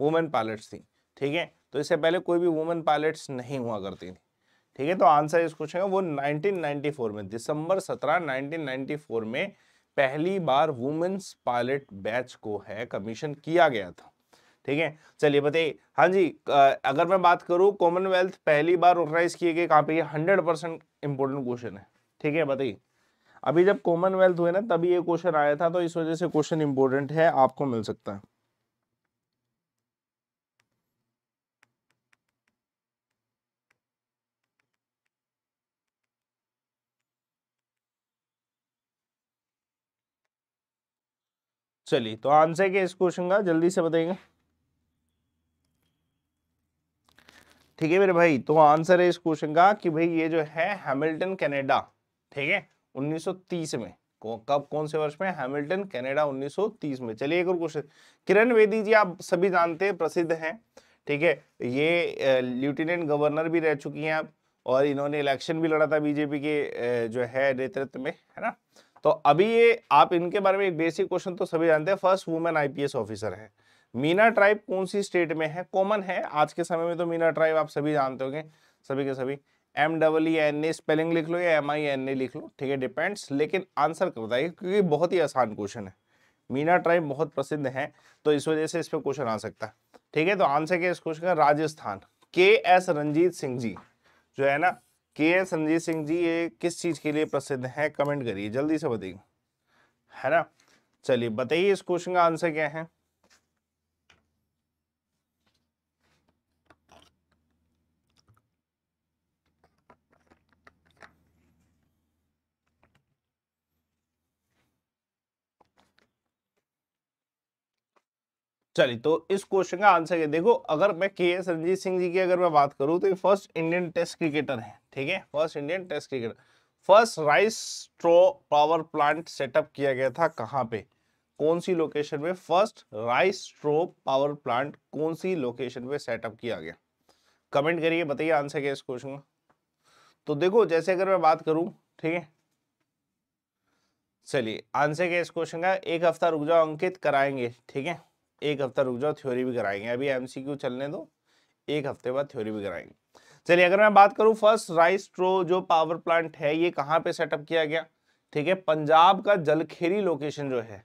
Speaker 1: वुमेन पायलट्स थी ठीक है तो इससे पहले कोई भी वुमेन पायलट्स नहीं हुआ करती थी ठीक है तो आंसर इस क्वेश्चन का वो 1994 में दिसंबर 17 1994 में पहली बार वुमेन्स पायलट बैच को है कमीशन किया गया था ठीक है चलिए बताइए हाँ जी अगर मैं बात करूँ कॉमनवेल्थ पहली बार ऑर्गेनाइज किए गए कहाँ पे ये हंड्रेड परसेंट इंपॉर्टेंट क्वेश्चन है ठीक है बताइए अभी जब कॉमनवेल्थ हुए ना तभी ये क्वेश्चन आया था तो इस वजह से क्वेश्चन इंपॉर्टेंट है आपको मिल सकता है चलिए तो आंसर के इस क्वेश्चन का जल्दी से बताइएगा ठीक है मेरे भाई तो आंसर है इस क्वेश्चन का कि भाई ये जो है हैमिल्टन कनाडा ठीक है 1930 में कब कौन से वर्ष में हैमिल्टन कनाडा 1930 में चलिए एक और क्वेश्चन किरण वेदी जी आप सभी जानते हैं प्रसिद्ध हैं ठीक है ये लेफ्टिनेंट गवर्नर भी रह चुकी हैं आप और इन्होंने इलेक्शन भी लड़ा था बीजेपी के जो है नेतृत्व में है ना तो अभी ये आप इनके बारे में एक बेसिक क्वेश्चन तो सभी जानते हैं फर्स्ट वुमेन आईपीएस ऑफिसर है मीना ट्राइब कौन सी स्टेट में है कॉमन है आज के समय में तो मीना ट्राइब आप सभी जानते होंगे सभी के सभी M double E N A spelling लिख लो या एम आई एन ए लिख लो ठीक है डिपेंड्स लेकिन आंसर कर बताइए क्योंकि बहुत ही आसान क्वेश्चन है मीना ट्राइब बहुत प्रसिद्ध है तो इस वजह से इस पर क्वेश्चन आ सकता है ठीक है तो आंसर क्या इस क्वेश्चन का राजस्थान के एस रंजीत सिंह जी जो है ना के एस रंजीत सिंह जी ये किस चीज़ के लिए प्रसिद्ध है कमेंट करिए जल्दी से बताइए है ना चलिए बताइए इस क्वेश्चन का आंसर क्या है चलिए तो इस क्वेश्चन का आंसर क्या देखो अगर मैं के एस रंजीत सिंह जी की अगर मैं बात करूँ तो ये फर्स्ट इंडियन टेस्ट क्रिकेटर है ठीक है first Indian test cricketer first rice straw power plant setup किया गया था कहाँ पे कौन सी लोकेशन में first rice straw power plant कौन सी लोकेशन पे सेटअप किया गया कमेंट करिए बताइए आंसर क्या इस क्वेश्चन का तो देखो जैसे अगर मैं बात करूं ठीक है चलिए आंसर क्या इस क्वेश्चन का एक हफ्ता रुक जाओ अंकित कराएंगे ठीक है एक हफ्ता रुक जाओ थ्योरी भी कराएंगे अभी क्यू चलने दो एक हफ्ते बाद थ्योरी भी कराएंगे चलिए अगर मैं बात करूँ फर्स्ट राइस ट्रो जो पावर प्लांट है ये कहाँ पर सेटअप किया गया ठीक है पंजाब का जलखेरी लोकेशन जो है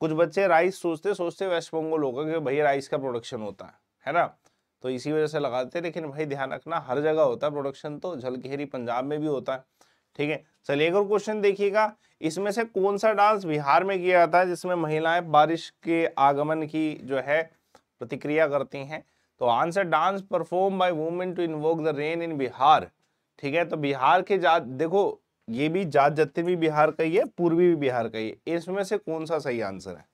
Speaker 1: कुछ बच्चे राइस सोचते सोचते वेस्ट बंगाल होगा कि भाई राइस का प्रोडक्शन होता है है ना तो इसी वजह से लगाते हैं लेकिन भाई ध्यान रखना हर जगह होता है प्रोडक्शन तो जलखेरी पंजाब में भी होता है ठीक है चलिए एक और क्वेश्चन देखिएगा इसमें से कौन सा डांस बिहार में किया जाता है जिसमें महिलाएं बारिश के आगमन की जो है प्रतिक्रिया करती हैं तो answer dance perform by women to invoke the rain in Bihar ठीक है तो बिहार के जात देखो ये भी जात जतिन भी बिहार का ही है पूर्वी भी बिहार का ही है इसमें से कौन सा सही आंसर है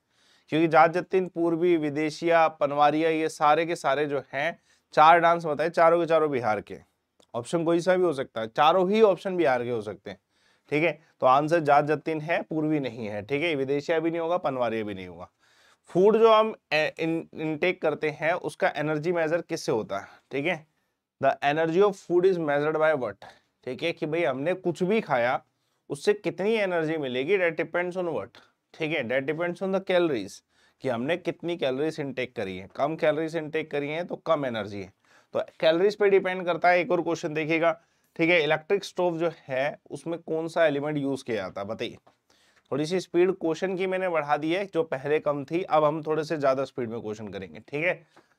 Speaker 1: क्योंकि जात जतिन पूर्वी विदेशिया पनवारिया ये सारे के सारे जो हैं चार डांस बताए चारों के चारों बिहार के ऑप्शन कोई सा भी हो सकता है चारों ही ऑप्शन बिहार के हो सकते हैं ठीक है तो आंसर जात जतिन है पूर्वी नहीं है ठीक है विदेशिया भी नहीं होगा पनवारिया भी नहीं होगा फूड जो हम इनटेक करते हैं उसका एनर्जी मेजर किससे होता है ठीक है the energy of food is measured by what ठीक है कि भाई हमने कुछ भी खाया उससे कितनी एनर्जी मिलेगी डेट डिपेंड्स ऑन वट ठीक है that depends on the calories कि हमने कितनी कैलोरीज इनटेक करी है कम कैलोरीज इनटेक करी है तो कम एनर्जी है तो कैलोरीज पे डिपेंड करता है एक और क्वेश्चन देखिएगा ठीक है इलेक्ट्रिक स्टोव जो है उसमें कौन सा एलिमेंट यूज किया जाता है बताइए थोड़ी सी स्पीड क्वेश्चन की मैंने बढ़ा दी है जो पहले कम थी अब हम थोड़े से ज्यादा स्पीड में क्वेश्चन करेंगे ठीक है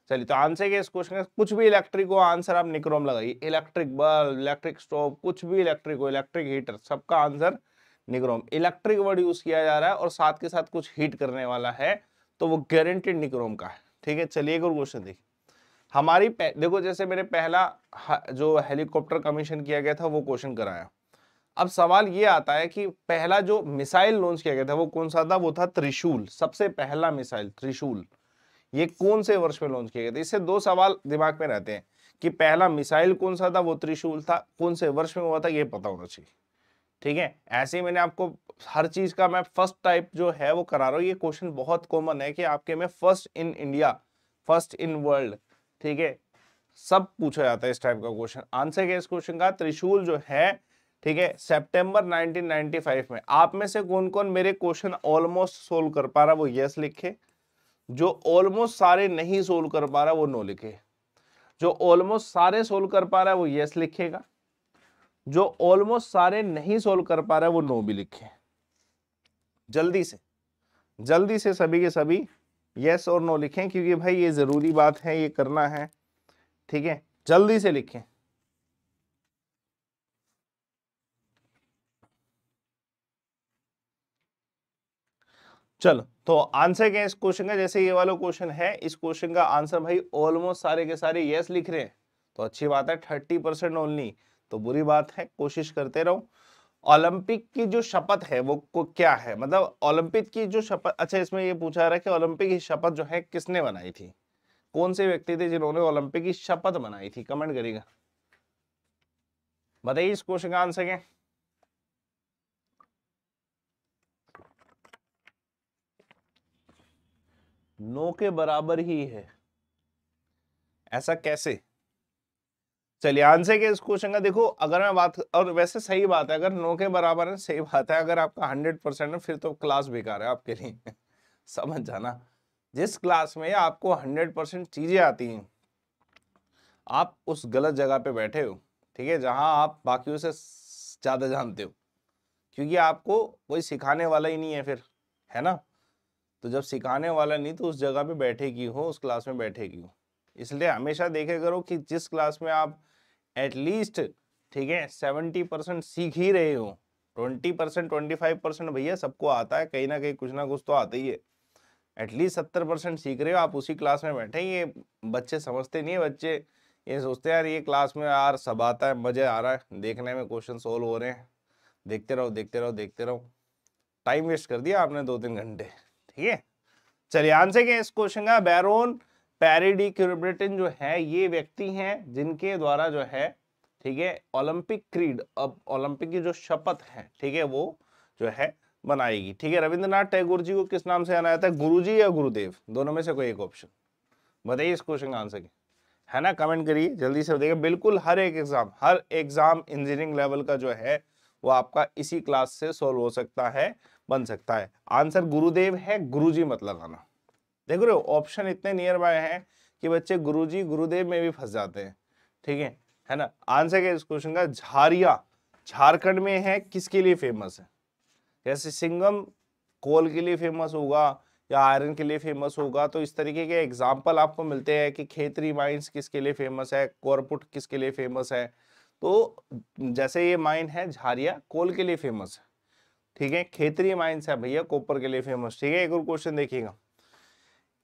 Speaker 1: चलिए तो आंसर के इस क्वेश्चन का कुछ भी इलेक्ट्रिक हो आंसर आप निक्रोम लगाइए इलेक्ट्रिक बल्ब इलेक्ट्रिक स्टोव कुछ भी इलेक्ट्रिक हो इलेक्ट्रिक हीटर सबका answer nichrome electric word use किया जा रहा है और साथ के साथ कुछ हीट करने वाला है तो वो गारंटेड निक्रोम का है ठीक है चलिए एक और क्वेश्चन देखिए हमारी देखो जैसे मेरे पहला जो हेलीकॉप्टर कमीशन किया गया था वो क्वेश्चन कराया अब सवाल ये आता है कि पहला जो मिसाइल लॉन्च किया गया था वो कौन सा था वो था त्रिशूल सबसे पहला मिसाइल त्रिशूल ये कौन से वर्ष में लॉन्च किया गया था इससे दो सवाल दिमाग में रहते हैं कि पहला मिसाइल कौन सा था वो त्रिशूल था कौन से वर्ष में हुआ था ये पता होना चाहिए ठीक है ऐसे मैंने आपको हर चीज का मैं फर्स्ट टाइप जो है वो करा रहा हूँ ये क्वेश्चन बहुत कॉमन है कि आपके में first in India first in world ठीक है सब पूछा जाता है इस टाइप का क्वेश्चन आंसर क्या इस क्वेश्चन का त्रिशूल जो है ठीक है सितंबर 1995 में आप में से कौन कौन मेरे क्वेश्चन ऑलमोस्ट सोल्व कर पा रहा वो यस लिखे जो ऑलमोस्ट सारे नहीं सोल्व कर पा रहा वो नो लिखे जो ऑलमोस्ट सारे सोल्व कर पा रहा है वो यस लिखेगा जो ऑलमोस्ट सारे नहीं सोल्व कर पा रहा है वो नो भी लिखे जल्दी से जल्दी से सभी के सभी यस और नो लिखें क्योंकि भाई ये ज़रूरी बात है ये करना है ठीक है जल्दी से लिखें चलो तो आंसर क्या है इस क्वेश्चन का जैसे ये वाला क्वेश्चन है इस क्वेश्चन का आंसर भाई ऑलमोस्ट सारे के सारे यस लिख रहे हैं तो अच्छी बात है थर्टी परसेंट ओनली तो बुरी बात है कोशिश करते रहो ओलंपिक की जो शपथ है वो को क्या है मतलब ओलंपिक की जो शपथ अच्छा इसमें ये पूछा रहा है कि ओलंपिक की शपथ जो है किसने बनाई थी कौन से व्यक्ति थे जिन्होंने ओलंपिक की शपथ बनाई थी कमेंट करिएगा बताइए इस क्वेश्चन का आंसर क्या नो के बराबर ही है ऐसा कैसे चलिए आंसर के इस क्वेश्चन का देखो अगर मैं बात और वैसे सही बात है अगर नो के बराबर है सही बात है अगर आपका हंड्रेड परसेंट है फिर तो क्लास बेकार है आपके लिए [LAUGHS] समझ जाना जिस क्लास में आपको हंड्रेड परसेंट चीज़ें आती हैं आप उस गलत जगह पे बैठे हो ठीक है जहाँ आप बाकियों से ज़्यादा जानते हो क्योंकि आपको कोई सिखाने वाला ही नहीं है फिर है ना तो जब सिखाने वाला नहीं तो उस जगह पे बैठे हो उस क्लास में बैठे हो इसलिए हमेशा देखे करो कि जिस क्लास में आप एटलीस्ट ठीक है सेवेंटी परसेंट सीख ही रहे हो twenty percent twenty five percent भैया सबको आता है कहीं ना कहीं कुछ ना कुछ तो आता ही है एटलीस्ट सत्तर परसेंट सीख रहे हो आप उसी क्लास में बैठे ये बच्चे समझते नहीं है बच्चे ये सोचते हैं यार ये क्लास में यार सब आता है मज़े आ रहा है देखने में क्वेश्चन सोल्व हो रहे हैं देखते रहो देखते रहो देखते रहो टाइम वेस्ट कर दिया आपने दो तीन घंटे ठीक है चलिए आंसर क्या इस क्वेश्चन का बैरोन पैरिडी जो है ये व्यक्ति हैं जिनके द्वारा जो है ठीक है ओलंपिक क्रीड अब ओलंपिक की जो शपथ है ठीक है वो जो है बनाएगी ठीक है रविंद्रनाथ टैगोर जी को किस नाम से जाना जाता है गुरुजी या गुरुदेव दोनों में से कोई एक ऑप्शन बताइए इस क्वेश्चन का आंसर है ना कमेंट करिए जल्दी से बताइए बिल्कुल हर एक एग्जाम हर एग्जाम इंजीनियरिंग लेवल का जो है वो आपका इसी क्लास से सोल्व हो सकता है बन सकता है आंसर गुरुदेव है गुरुजी मत लगाना देख रहे हो ऑप्शन इतने नियर बाय हैं कि बच्चे गुरुजी गुरुदेव में भी फंस जाते हैं ठीक है है ना आंसर क्या इस क्वेश्चन का झारिया झारखंड में है किसके लिए फेमस है जैसे सिंगम कोल के लिए फेमस होगा या आयरन के लिए फेमस होगा तो इस तरीके के एग्जाम्पल आपको मिलते हैं कि खेतरी माइंस किसके लिए फेमस है कोरपुट किसके लिए फेमस है तो जैसे ये माइन है झारिया कोल के लिए फेमस है ठीक है खेतरी माइंस है भैया कोपर के लिए फेमस ठीक है एक और क्वेश्चन देखिएगा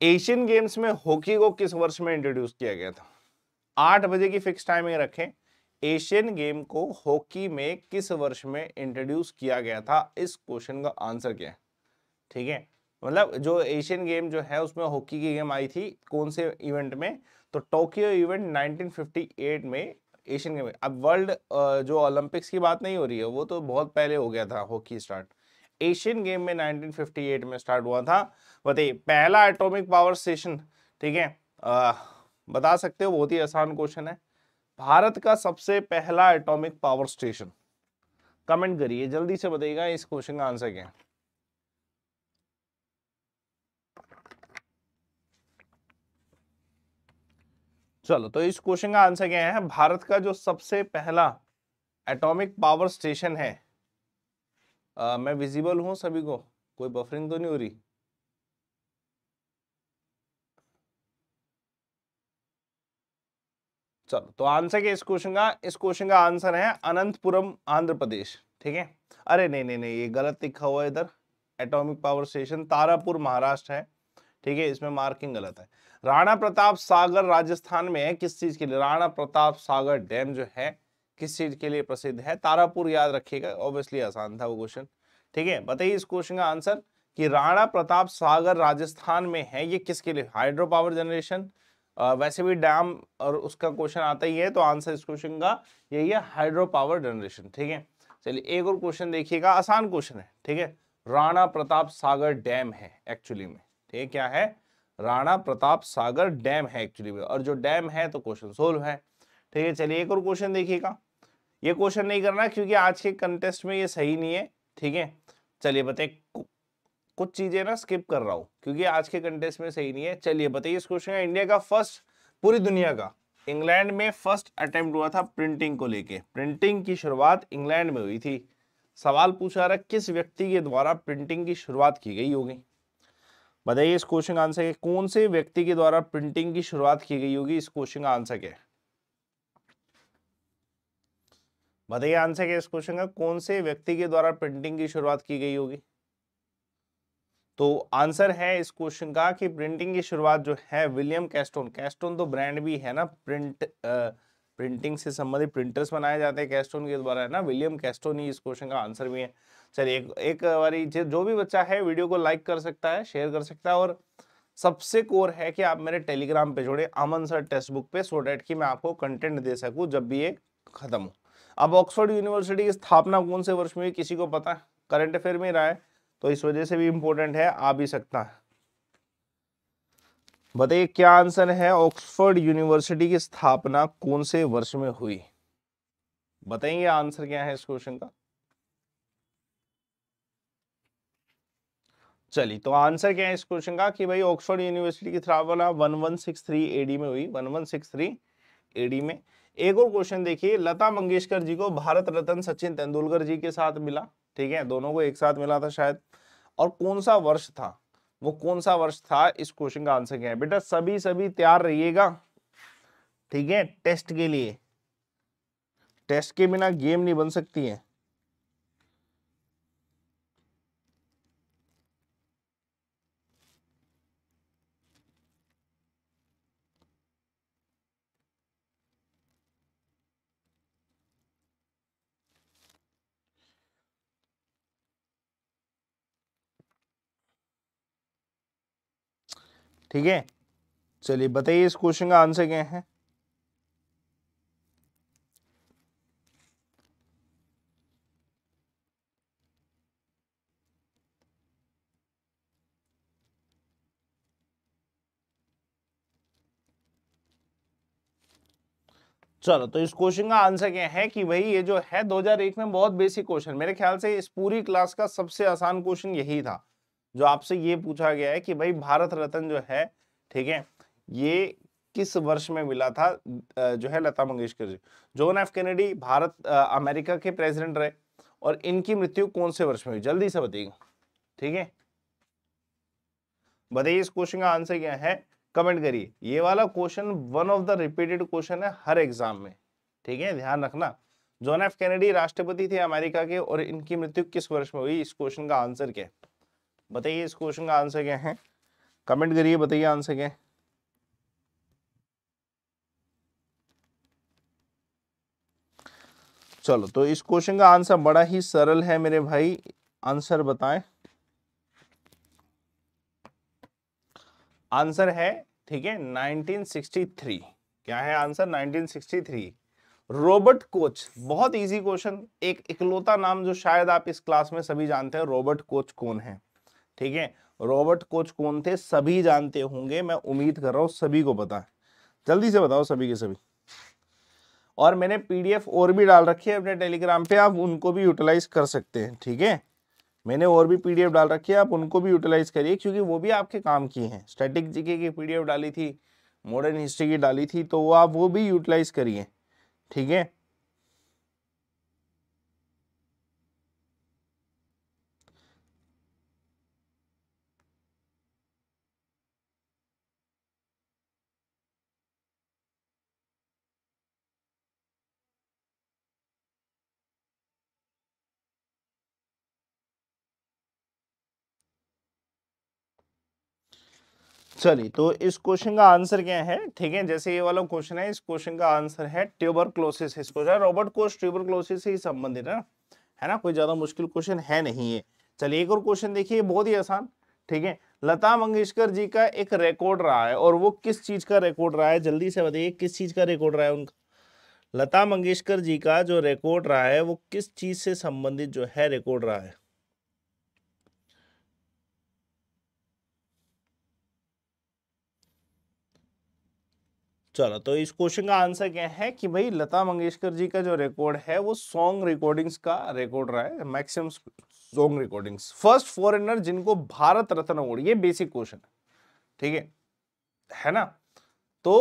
Speaker 1: एशियन गेम्स में हॉकी को किस वर्ष में इंट्रोड्यूस किया गया था आठ बजे की फिक्स टाइमिंग रखें एशियन गेम को हॉकी में किस वर्ष में इंट्रोड्यूस किया गया था इस क्वेश्चन का आंसर क्या है ठीक है मतलब जो एशियन गेम जो है उसमें हॉकी की गेम आई थी कौन से इवेंट में तो टोक्यो इवेंट 1958 में एशियन गेम अब वर्ल्ड जो ओलंपिक्स की बात नहीं हो रही है वो तो बहुत पहले हो गया था हॉकी स्टार्ट एशियन गेम में 1958 में स्टार्ट हुआ था बताइए पहला एटॉमिक पावर स्टेशन ठीक है बता सकते हो बहुत ही आसान क्वेश्चन है भारत का सबसे पहला एटॉमिक पावर स्टेशन कमेंट करिए जल्दी से बताइएगा इस क्वेश्चन का आंसर क्या चलो तो इस क्वेश्चन का आंसर क्या है भारत का जो सबसे पहला एटॉमिक पावर स्टेशन है आ, मैं विजिबल हूँ सभी को कोई बफरिंग तो नहीं हो रही चलो तो आंसर के इस क्वेश्चन का इस क्वेश्चन का आंसर है अनंतपुरम आंध्र प्रदेश ठीक है अरे नहीं नहीं नहीं ये गलत लिखा हुआ है इधर atomic power station Tarapur Maharashtra है ठीक है इसमें मार्किंग गलत है राणा प्रताप सागर राजस्थान में है किस चीज के लिए राणा प्रताप सागर डैम जो है किस चीज के लिए प्रसिद्ध है तारापुर याद रखिएगा ऑब्वियसली आसान था वो क्वेश्चन ठीक है बताइए इस क्वेश्चन का आंसर कि राणा प्रताप सागर राजस्थान में है ये किसके लिए हाइड्रो पावर जनरेशन वैसे भी डैम और उसका क्वेश्चन आता ही है तो आंसर इस क्वेश्चन का यही है हाइड्रो पावर जनरेशन ठीक है चलिए एक और क्वेश्चन देखिएगा आसान क्वेश्चन है ठीक है राणा प्रताप सागर डैम है एक्चुअली में ठीक है क्या है राणा प्रताप सागर डैम है एक्चुअली में और जो डैम है तो क्वेश्चन सोल्व है ठीक है चलिए एक और क्वेश्चन देखिएगा ये क्वेश्चन नहीं करना क्योंकि आज के कंटेस्ट में ये सही नहीं है ठीक है चलिए बताइए कुछ चीजें ना स्किप कर रहा हूँ क्योंकि आज के कंटेस्ट में सही नहीं है चलिए बताइए इस क्वेश्चन का इंडिया का फर्स्ट पूरी दुनिया का इंग्लैंड में फर्स्ट अटेम्प्ट हुआ था प्रिंटिंग को लेके प्रिंटिंग की शुरुआत इंग्लैंड में हुई थी सवाल पूछा रहा किस व्यक्ति के द्वारा प्रिंटिंग की शुरुआत की गई होगी बताइए इस क्वेश्चन का आंसर कौन से व्यक्ति के द्वारा प्रिंटिंग की शुरुआत की गई होगी इस क्वेश्चन का आंसर क्या है बताइए आंसर क्या इस क्वेश्चन का कौन से व्यक्ति के द्वारा प्रिंटिंग की शुरुआत की गई होगी तो आंसर है इस क्वेश्चन का कि प्रिंटिंग की शुरुआत जो है विलियम कैस्टोन कैस्टोन तो ब्रांड भी है ना प्रिंट आ, प्रिंटिंग से संबंधित प्रिंटर्स बनाए जाते हैं कैस्टोन के द्वारा है ना विलियम कैस्टोन ही इस क्वेश्चन का आंसर भी है चलिए एक एक बारी जो भी बच्चा है वीडियो को लाइक कर सकता है शेयर कर सकता है और सबसे कोर है कि आप मेरे टेलीग्राम पे जोड़े अमन सर टेक्स्ट बुक पे सो डेट की मैं आपको कंटेंट दे सकूँ जब भी ये खत्म हो अब ऑक्सफोर्ड यूनिवर्सिटी की स्थापना कौन से वर्ष में हुई किसी को पता है करंट अफेयर में रहा है तो इस वजह से भी इंपॉर्टेंट है आ भी सकता है बताइए क्या आंसर है ऑक्सफोर्ड यूनिवर्सिटी की स्थापना कौन से वर्ष में हुई बताएंगे आंसर क्या है इस क्वेश्चन का चलिए तो आंसर क्या है इस क्वेश्चन का कि भाई ऑक्सफोर्ड यूनिवर्सिटी की स्थापना 1163 एडी में हुई 1163 एडी में एक और क्वेश्चन देखिए लता मंगेशकर जी को भारत रत्न सचिन तेंदुलकर जी के साथ मिला ठीक है दोनों को एक साथ मिला था शायद और कौन सा वर्ष था वो कौन सा वर्ष था इस क्वेश्चन का आंसर क्या है बेटा सभी सभी तैयार रहिएगा ठीक है टेस्ट के लिए टेस्ट के बिना गेम नहीं बन सकती है ठीक है चलिए बताइए इस क्वेश्चन का आंसर क्या है चलो तो इस क्वेश्चन का आंसर क्या है कि भाई ये जो है 2001 में बहुत बेसिक क्वेश्चन मेरे ख्याल से इस पूरी क्लास का सबसे आसान क्वेश्चन यही था जो आपसे ये पूछा गया है कि भाई भारत रत्न जो है ठीक है ये किस वर्ष में मिला था जो है Lata Mangeshkar ji John F Kennedy Bharat America के प्रेसिडेंट रहे और इनकी मृत्यु कौन से वर्ष में हुई जल्दी से बताइएगा ठीक है बताइए इस क्वेश्चन का आंसर क्या है कमेंट करिए ये वाला question one of the repeated question है हर एग्जाम में ठीक है ध्यान रखना जॉन एफ कैनेडी राष्ट्रपति थे अमेरिका के और इनकी मृत्यु किस वर्ष में हुई इस क्वेश्चन का आंसर क्या है बताइए इस क्वेश्चन का आंसर क्या है कमेंट करिए बताइए आंसर क्या चलो तो इस क्वेश्चन का आंसर बड़ा ही सरल है मेरे भाई आंसर बताएं आंसर है ठीक है 1963 क्या है आंसर 1963 रॉबर्ट कोच बहुत इजी क्वेश्चन एक इकलौता नाम जो शायद आप इस क्लास में सभी जानते हैं रॉबर्ट कोच कौन है ठीक है रॉबर्ट कोच कौन थे सभी जानते होंगे मैं उम्मीद कर रहा हूँ सभी को पता है जल्दी से बताओ सभी के सभी और मैंने पीडीएफ और भी डाल रखी है अपने टेलीग्राम पे आप उनको भी यूटिलाइज कर सकते हैं ठीक है मैंने और भी पीडीएफ डाल रखी है आप उनको भी यूटिलाइज करिए क्योंकि वो भी आपके काम की हैं स्टैटिक जीके की पीडीएफ डाली थी मॉडर्न हिस्ट्री की डाली थी तो वो आप वो भी यूटिलाइज करिए ठीक है चलिए तो इस क्वेश्चन का आंसर क्या है ठीक है जैसे ये वाला क्वेश्चन है इस क्वेश्चन का आंसर है ट्यूबर क्लोसिस क्वेश्चन रॉबर्ट कोश क्लोसिस से ही संबंधित है है ना कोई ज्यादा मुश्किल क्वेश्चन है नहीं है चलिए एक और क्वेश्चन देखिए बहुत ही आसान ठीक है लता मंगेशकर जी का एक रिकॉर्ड रहा है और वो किस चीज का रिकॉर्ड रहा है जल्दी से बताइए किस चीज का रिकॉर्ड रहा है उनका लता मंगेशकर जी का जो रिकॉर्ड रहा है वो किस चीज से संबंधित जो है रिकॉर्ड रहा है चलो तो इस क्वेश्चन का आंसर क्या है कि भाई लता मंगेशकर जी का जो रिकॉर्ड है वो सॉन्ग रिकॉर्डिंग्स का रिकॉर्ड रहा है maximum song recordings first foreigner जिनको भारत रत्न अवार्ड ये बेसिक क्वेश्चन है ठीक है है ना तो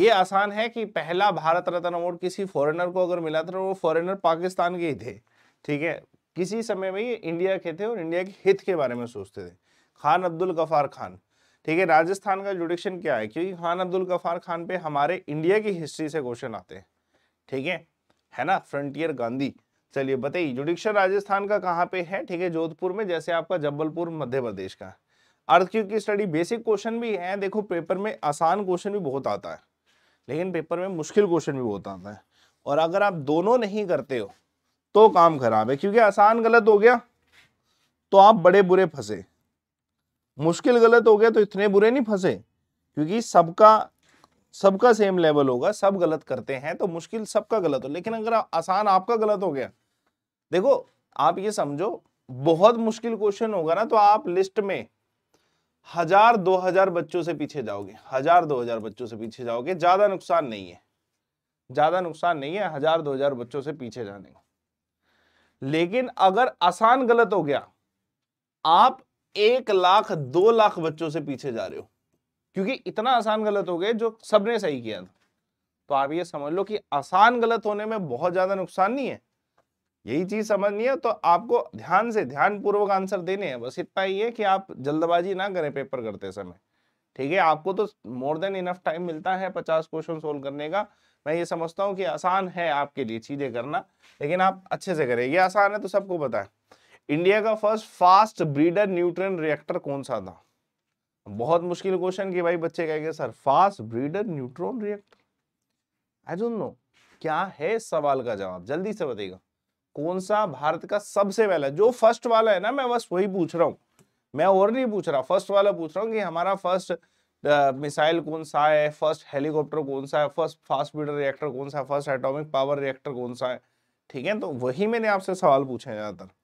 Speaker 1: ये आसान है कि पहला भारत रत्न अवार्ड किसी फॉरेनर को अगर मिला था तो वो फॉरेनर पाकिस्तान के ही थे ठीक है किसी समय में ये इंडिया के थे और इंडिया के हित के बारे में सोचते थे खान अब्दुल गफार खान ठीक है राजस्थान का जुडिक्शन क्या है क्योंकि खान अब्दुल गफार खान पे हमारे इंडिया की हिस्ट्री से क्वेश्चन आते हैं ठीक है है ना फ्रंटियर गांधी चलिए बताइए जुडिक्शन राजस्थान का कहाँ पे है ठीक है जोधपुर में जैसे आपका जबलपुर मध्य प्रदेश का क्यू की स्टडी बेसिक क्वेश्चन भी है देखो पेपर में आसान क्वेश्चन भी बहुत आता है लेकिन पेपर में मुश्किल क्वेश्चन भी बहुत आता है और अगर आप दोनों नहीं करते हो तो काम खराब है क्योंकि आसान गलत हो गया तो आप बड़े बुरे फंसे मुश्किल गलत हो गया तो इतने बुरे नहीं फंसे क्योंकि सबका सबका सेम लेवल होगा सब गलत करते हैं तो मुश्किल सबका गलत हो लेकिन अगर आसान आपका गलत हो गया देखो आप ये समझो बहुत मुश्किल क्वेश्चन होगा ना तो आप लिस्ट में हजार दो हजार बच्चों से पीछे जाओगे हजार दो हजार बच्चों से पीछे जाओगे ज्यादा नुकसान नहीं है ज्यादा नुकसान नहीं है हजार दो हजार बच्चों से पीछे जाने का लेकिन अगर आसान गलत हो गया आप एक लाख दो लाख बच्चों से पीछे जा रहे हो क्योंकि इतना आसान गलत हो गए जो सबने सही किया था तो आप ये समझ लो कि आसान गलत होने में बहुत ज्यादा नुकसान नहीं है यही चीज समझनी है तो आपको ध्यान से ध्यान पूर्वक आंसर देने हैं बस इतना ही है कि आप जल्दबाजी ना करें पेपर करते समय ठीक है आपको तो मोर देन इनफ टाइम मिलता है पचास क्वेश्चन सोल्व करने का मैं ये समझता हूँ कि आसान है आपके लिए चीजें करना लेकिन आप अच्छे से करें ये आसान है तो सबको पता है इंडिया का first fast breeder neutron reactor कौन सा था बहुत मुश्किल क्वेश्चन कि भाई बच्चे कहेंगे sir fast breeder neutron reactor I don't know क्या है सवाल का जवाब जल्दी से बताइएगा कौन सा भारत का सबसे पहला जो फर्स्ट वाला है ना मैं बस वही पूछ रहा हूँ मैं और नहीं पूछ रहा फर्स्ट वाला पूछ रहा हूँ कि हमारा फर्स्ट मिसाइल कौन सा है फर्स्ट हेलीकॉप्टर कौन सा है फर्स्ट फास्ट ब्रीडर रिएक्टर कौन सा है फर्स्ट एटोमिक पावर रिएक्टर कौन सा है ठीक है तो वही मैंने आपसे सवाल पूछे ज़्यादातर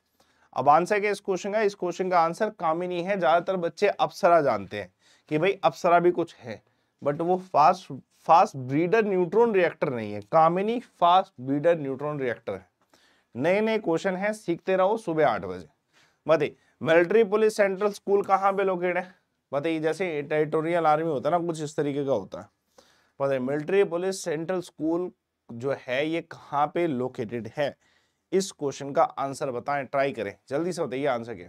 Speaker 1: अब आंसर क्या इस क्वेश्चन का इस क्वेश्चन का आंसर कामिनी है ज़्यादातर बच्चे अप्सरा जानते हैं कि भाई अप्सरा भी कुछ है बट वो fast fast breeder neutron reactor नहीं है Kamini fast breeder neutron reactor है नए नए क्वेश्चन है सीखते रहो सुबह आठ बजे बताइए मिलिट्री पुलिस सेंट्रल स्कूल कहाँ पे लोकेट है बताइए जैसे टेरिटोरियल आर्मी होता है ना कुछ इस तरीके का होता है बताइए मिलिट्री पुलिस सेंट्रल स्कूल जो है ये कहाँ पे लोकेटेड है इस क्वेश्चन का आंसर बताएं ट्राई करें जल्दी से बताइए आंसर क्या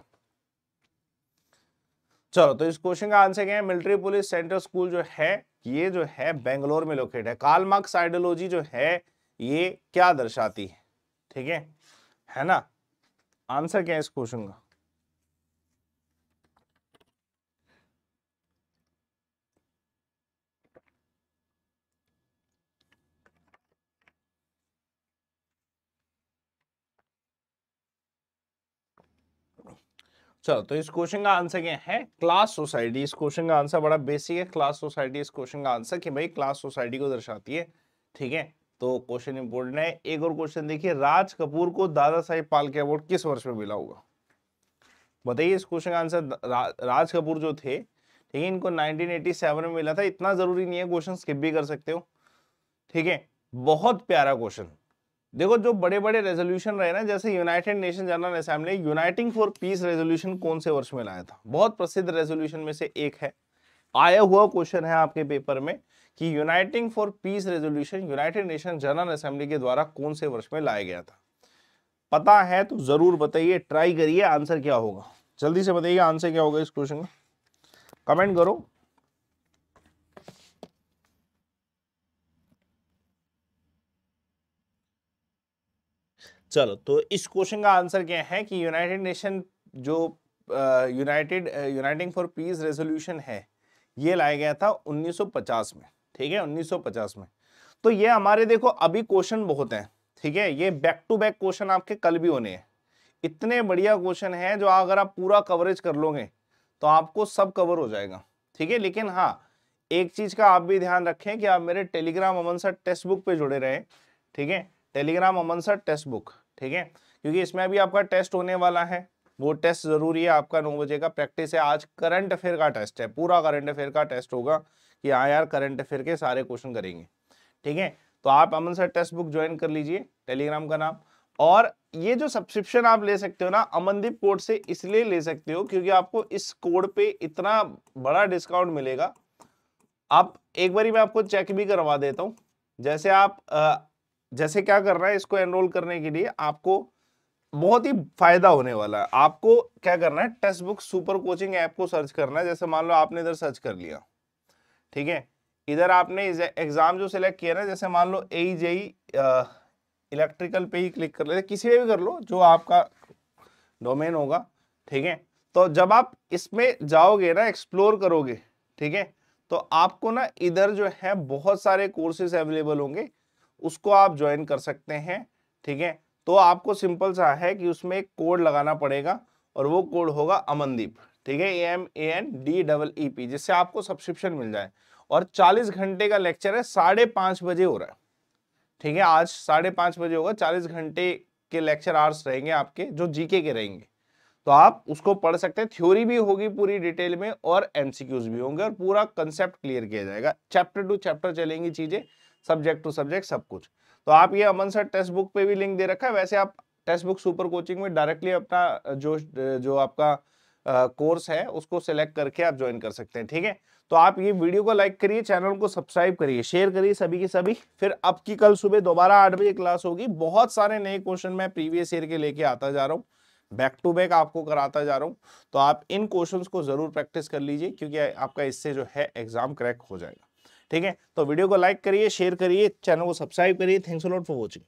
Speaker 1: चलो तो इस क्वेश्चन का आंसर क्या है मिलिट्री पुलिस सेंट्रल स्कूल जो है ये जो है बेंगलोर में लोकेट है कार्ल मार्क्स आइडियोलॉजी जो है ये क्या दर्शाती है ठीक है है ना आंसर क्या है इस क्वेश्चन का चलो तो इस क्वेश्चन का आंसर क्या है क्लास सोसाइटी इस क्वेश्चन का आंसर बड़ा बेसिक है क्लास सोसाइटी इस क्वेश्चन का आंसर कि भाई क्लास सोसाइटी को दर्शाती है ठीक है तो क्वेश्चन इंपोर्टेंट है एक और क्वेश्चन देखिए राज कपूर को दादा साहिब पालके अवार्ड किस वर्ष में मिला होगा बताइए इस क्वेश्चन का आंसर रा, राज कपूर जो थे ठीक है इनको 1987 में मिला था इतना जरूरी नहीं है क्वेश्चन स्किप भी कर सकते हो ठीक है बहुत प्यारा क्वेश्चन देखो जो बड़े बड़े रेजोल्यूशन रहे ना जैसे united nation general assembly uniting for peace resolution कौन से वर्ष में लाया था बहुत प्रसिद्ध रेजोल्यूशन में से एक है आया हुआ क्वेश्चन है आपके पेपर में कि uniting for peace resolution united nation general assembly के द्वारा कौन से वर्ष में लाया गया था पता है तो जरूर बताइए ट्राई करिए आंसर क्या होगा जल्दी से बताइए आंसर क्या होगा इस क्वेश्चन का कमेंट करो चलो तो इस क्वेश्चन का आंसर क्या है कि यूनाइटेड नेशन जो united uniting for peace resolution है ये लाया गया था 1950 में ठीक है 1950 में तो ये हमारे देखो अभी क्वेश्चन बहुत हैं ठीक है ये बैक टू बैक क्वेश्चन आपके कल भी होने हैं इतने बढ़िया क्वेश्चन हैं जो अगर आप पूरा कवरेज कर लोगे तो आपको सब कवर हो जाएगा ठीक है लेकिन हाँ एक चीज़ का आप भी ध्यान रखें कि आप मेरे Telegram Aman sir text book पे जुड़े रहें ठीक है Telegram Aman sir text book ठीक है क्योंकि इसमें अभी आपका टेस्ट होने वाला है वो टेस्ट जरूरी है आपका नौ बजे का प्रैक्टिस है आज करंट अफेयर का टेस्ट है पूरा करंट अफेयर का टेस्ट होगा कि हाँ यार करंट अफेयर के सारे क्वेश्चन करेंगे ठीक है तो आप Aman sir test book join कर लीजिए टेलीग्राम का नाम और ये जो सब्सक्रिप्शन आप ले सकते हो ना अमनदीप कोड से इसलिए ले सकते हो क्योंकि आपको इस कोड पे इतना बड़ा डिस्काउंट मिलेगा आप एक बारी मैं आपको चेक भी करवा देता हूँ जैसे आप जैसे क्या कर रहा है इसको एनरोल करने के लिए आपको बहुत ही फायदा होने वाला है आपको क्या करना है text book super coaching app को सर्च करना है जैसे मान लो आपने इधर सर्च कर लिया ठीक है इधर आपने एग्जाम जो सिलेक्ट किया ना जैसे मान लो ए जेई इलेक्ट्रिकल पे ही क्लिक कर ले किसी पे भी कर लो जो आपका डोमेन होगा ठीक है तो जब आप इसमें जाओगे ना एक्सप्लोर करोगे ठीक है तो आपको ना इधर जो है बहुत सारे कोर्सेज अवेलेबल होंगे उसको आप ज्वाइन कर सकते हैं ठीक है तो आपको सिंपल सा है कि उसमें एक कोड लगाना पड़ेगा और वो कोड होगा अमनदीप ठीक है A M A N D double E P जिससे आपको सब्सक्रिप्शन मिल जाए और 40 घंटे का लेक्चर है साढ़े पाँच बजे हो रहा है ठीक है आज साढ़े पाँच बजे होगा 40 घंटे के लेक्चर आर्स रहेंगे आपके जो जीके के रहेंगे तो आप उसको पढ़ सकते हैं थ्योरी भी होगी पूरी डिटेल में और एमसीक्यूज भी होंगे और पूरा कंसेप्ट क्लियर किया जाएगा चैप्टर टू चैप्टर चलेंगी चीज़ें सब्जेक्ट टू सब्जेक्ट सब कुछ तो आप ये अमन सर टेक्स्ट बुक पे भी लिंक दे रखा है वैसे आप टेक्स्ट बुक सुपर कोचिंग में डायरेक्टली अपना जो जो आपका कोर्स है उसको सिलेक्ट करके आप ज्वाइन कर सकते हैं ठीक है तो आप ये वीडियो को लाइक करिए चैनल को सब्सक्राइब करिए शेयर करिए सभी के सभी फिर अब की कल सुबह दोबारा आठ बजे क्लास होगी बहुत सारे नए क्वेश्चन मैं प्रीवियस ईयर के लेके आता जा रहा हूँ बैक टू बैक आपको कराता जा रहा हूँ तो आप इन क्वेश्चन को जरूर प्रैक्टिस कर लीजिए क्योंकि आपका इससे जो है एग्जाम क्रैक हो जाएगा ठीक है तो वीडियो को लाइक करिए शेयर करिए चैनल को सब्सक्राइब करिए थैंक्स लॉट फॉर वॉचिंग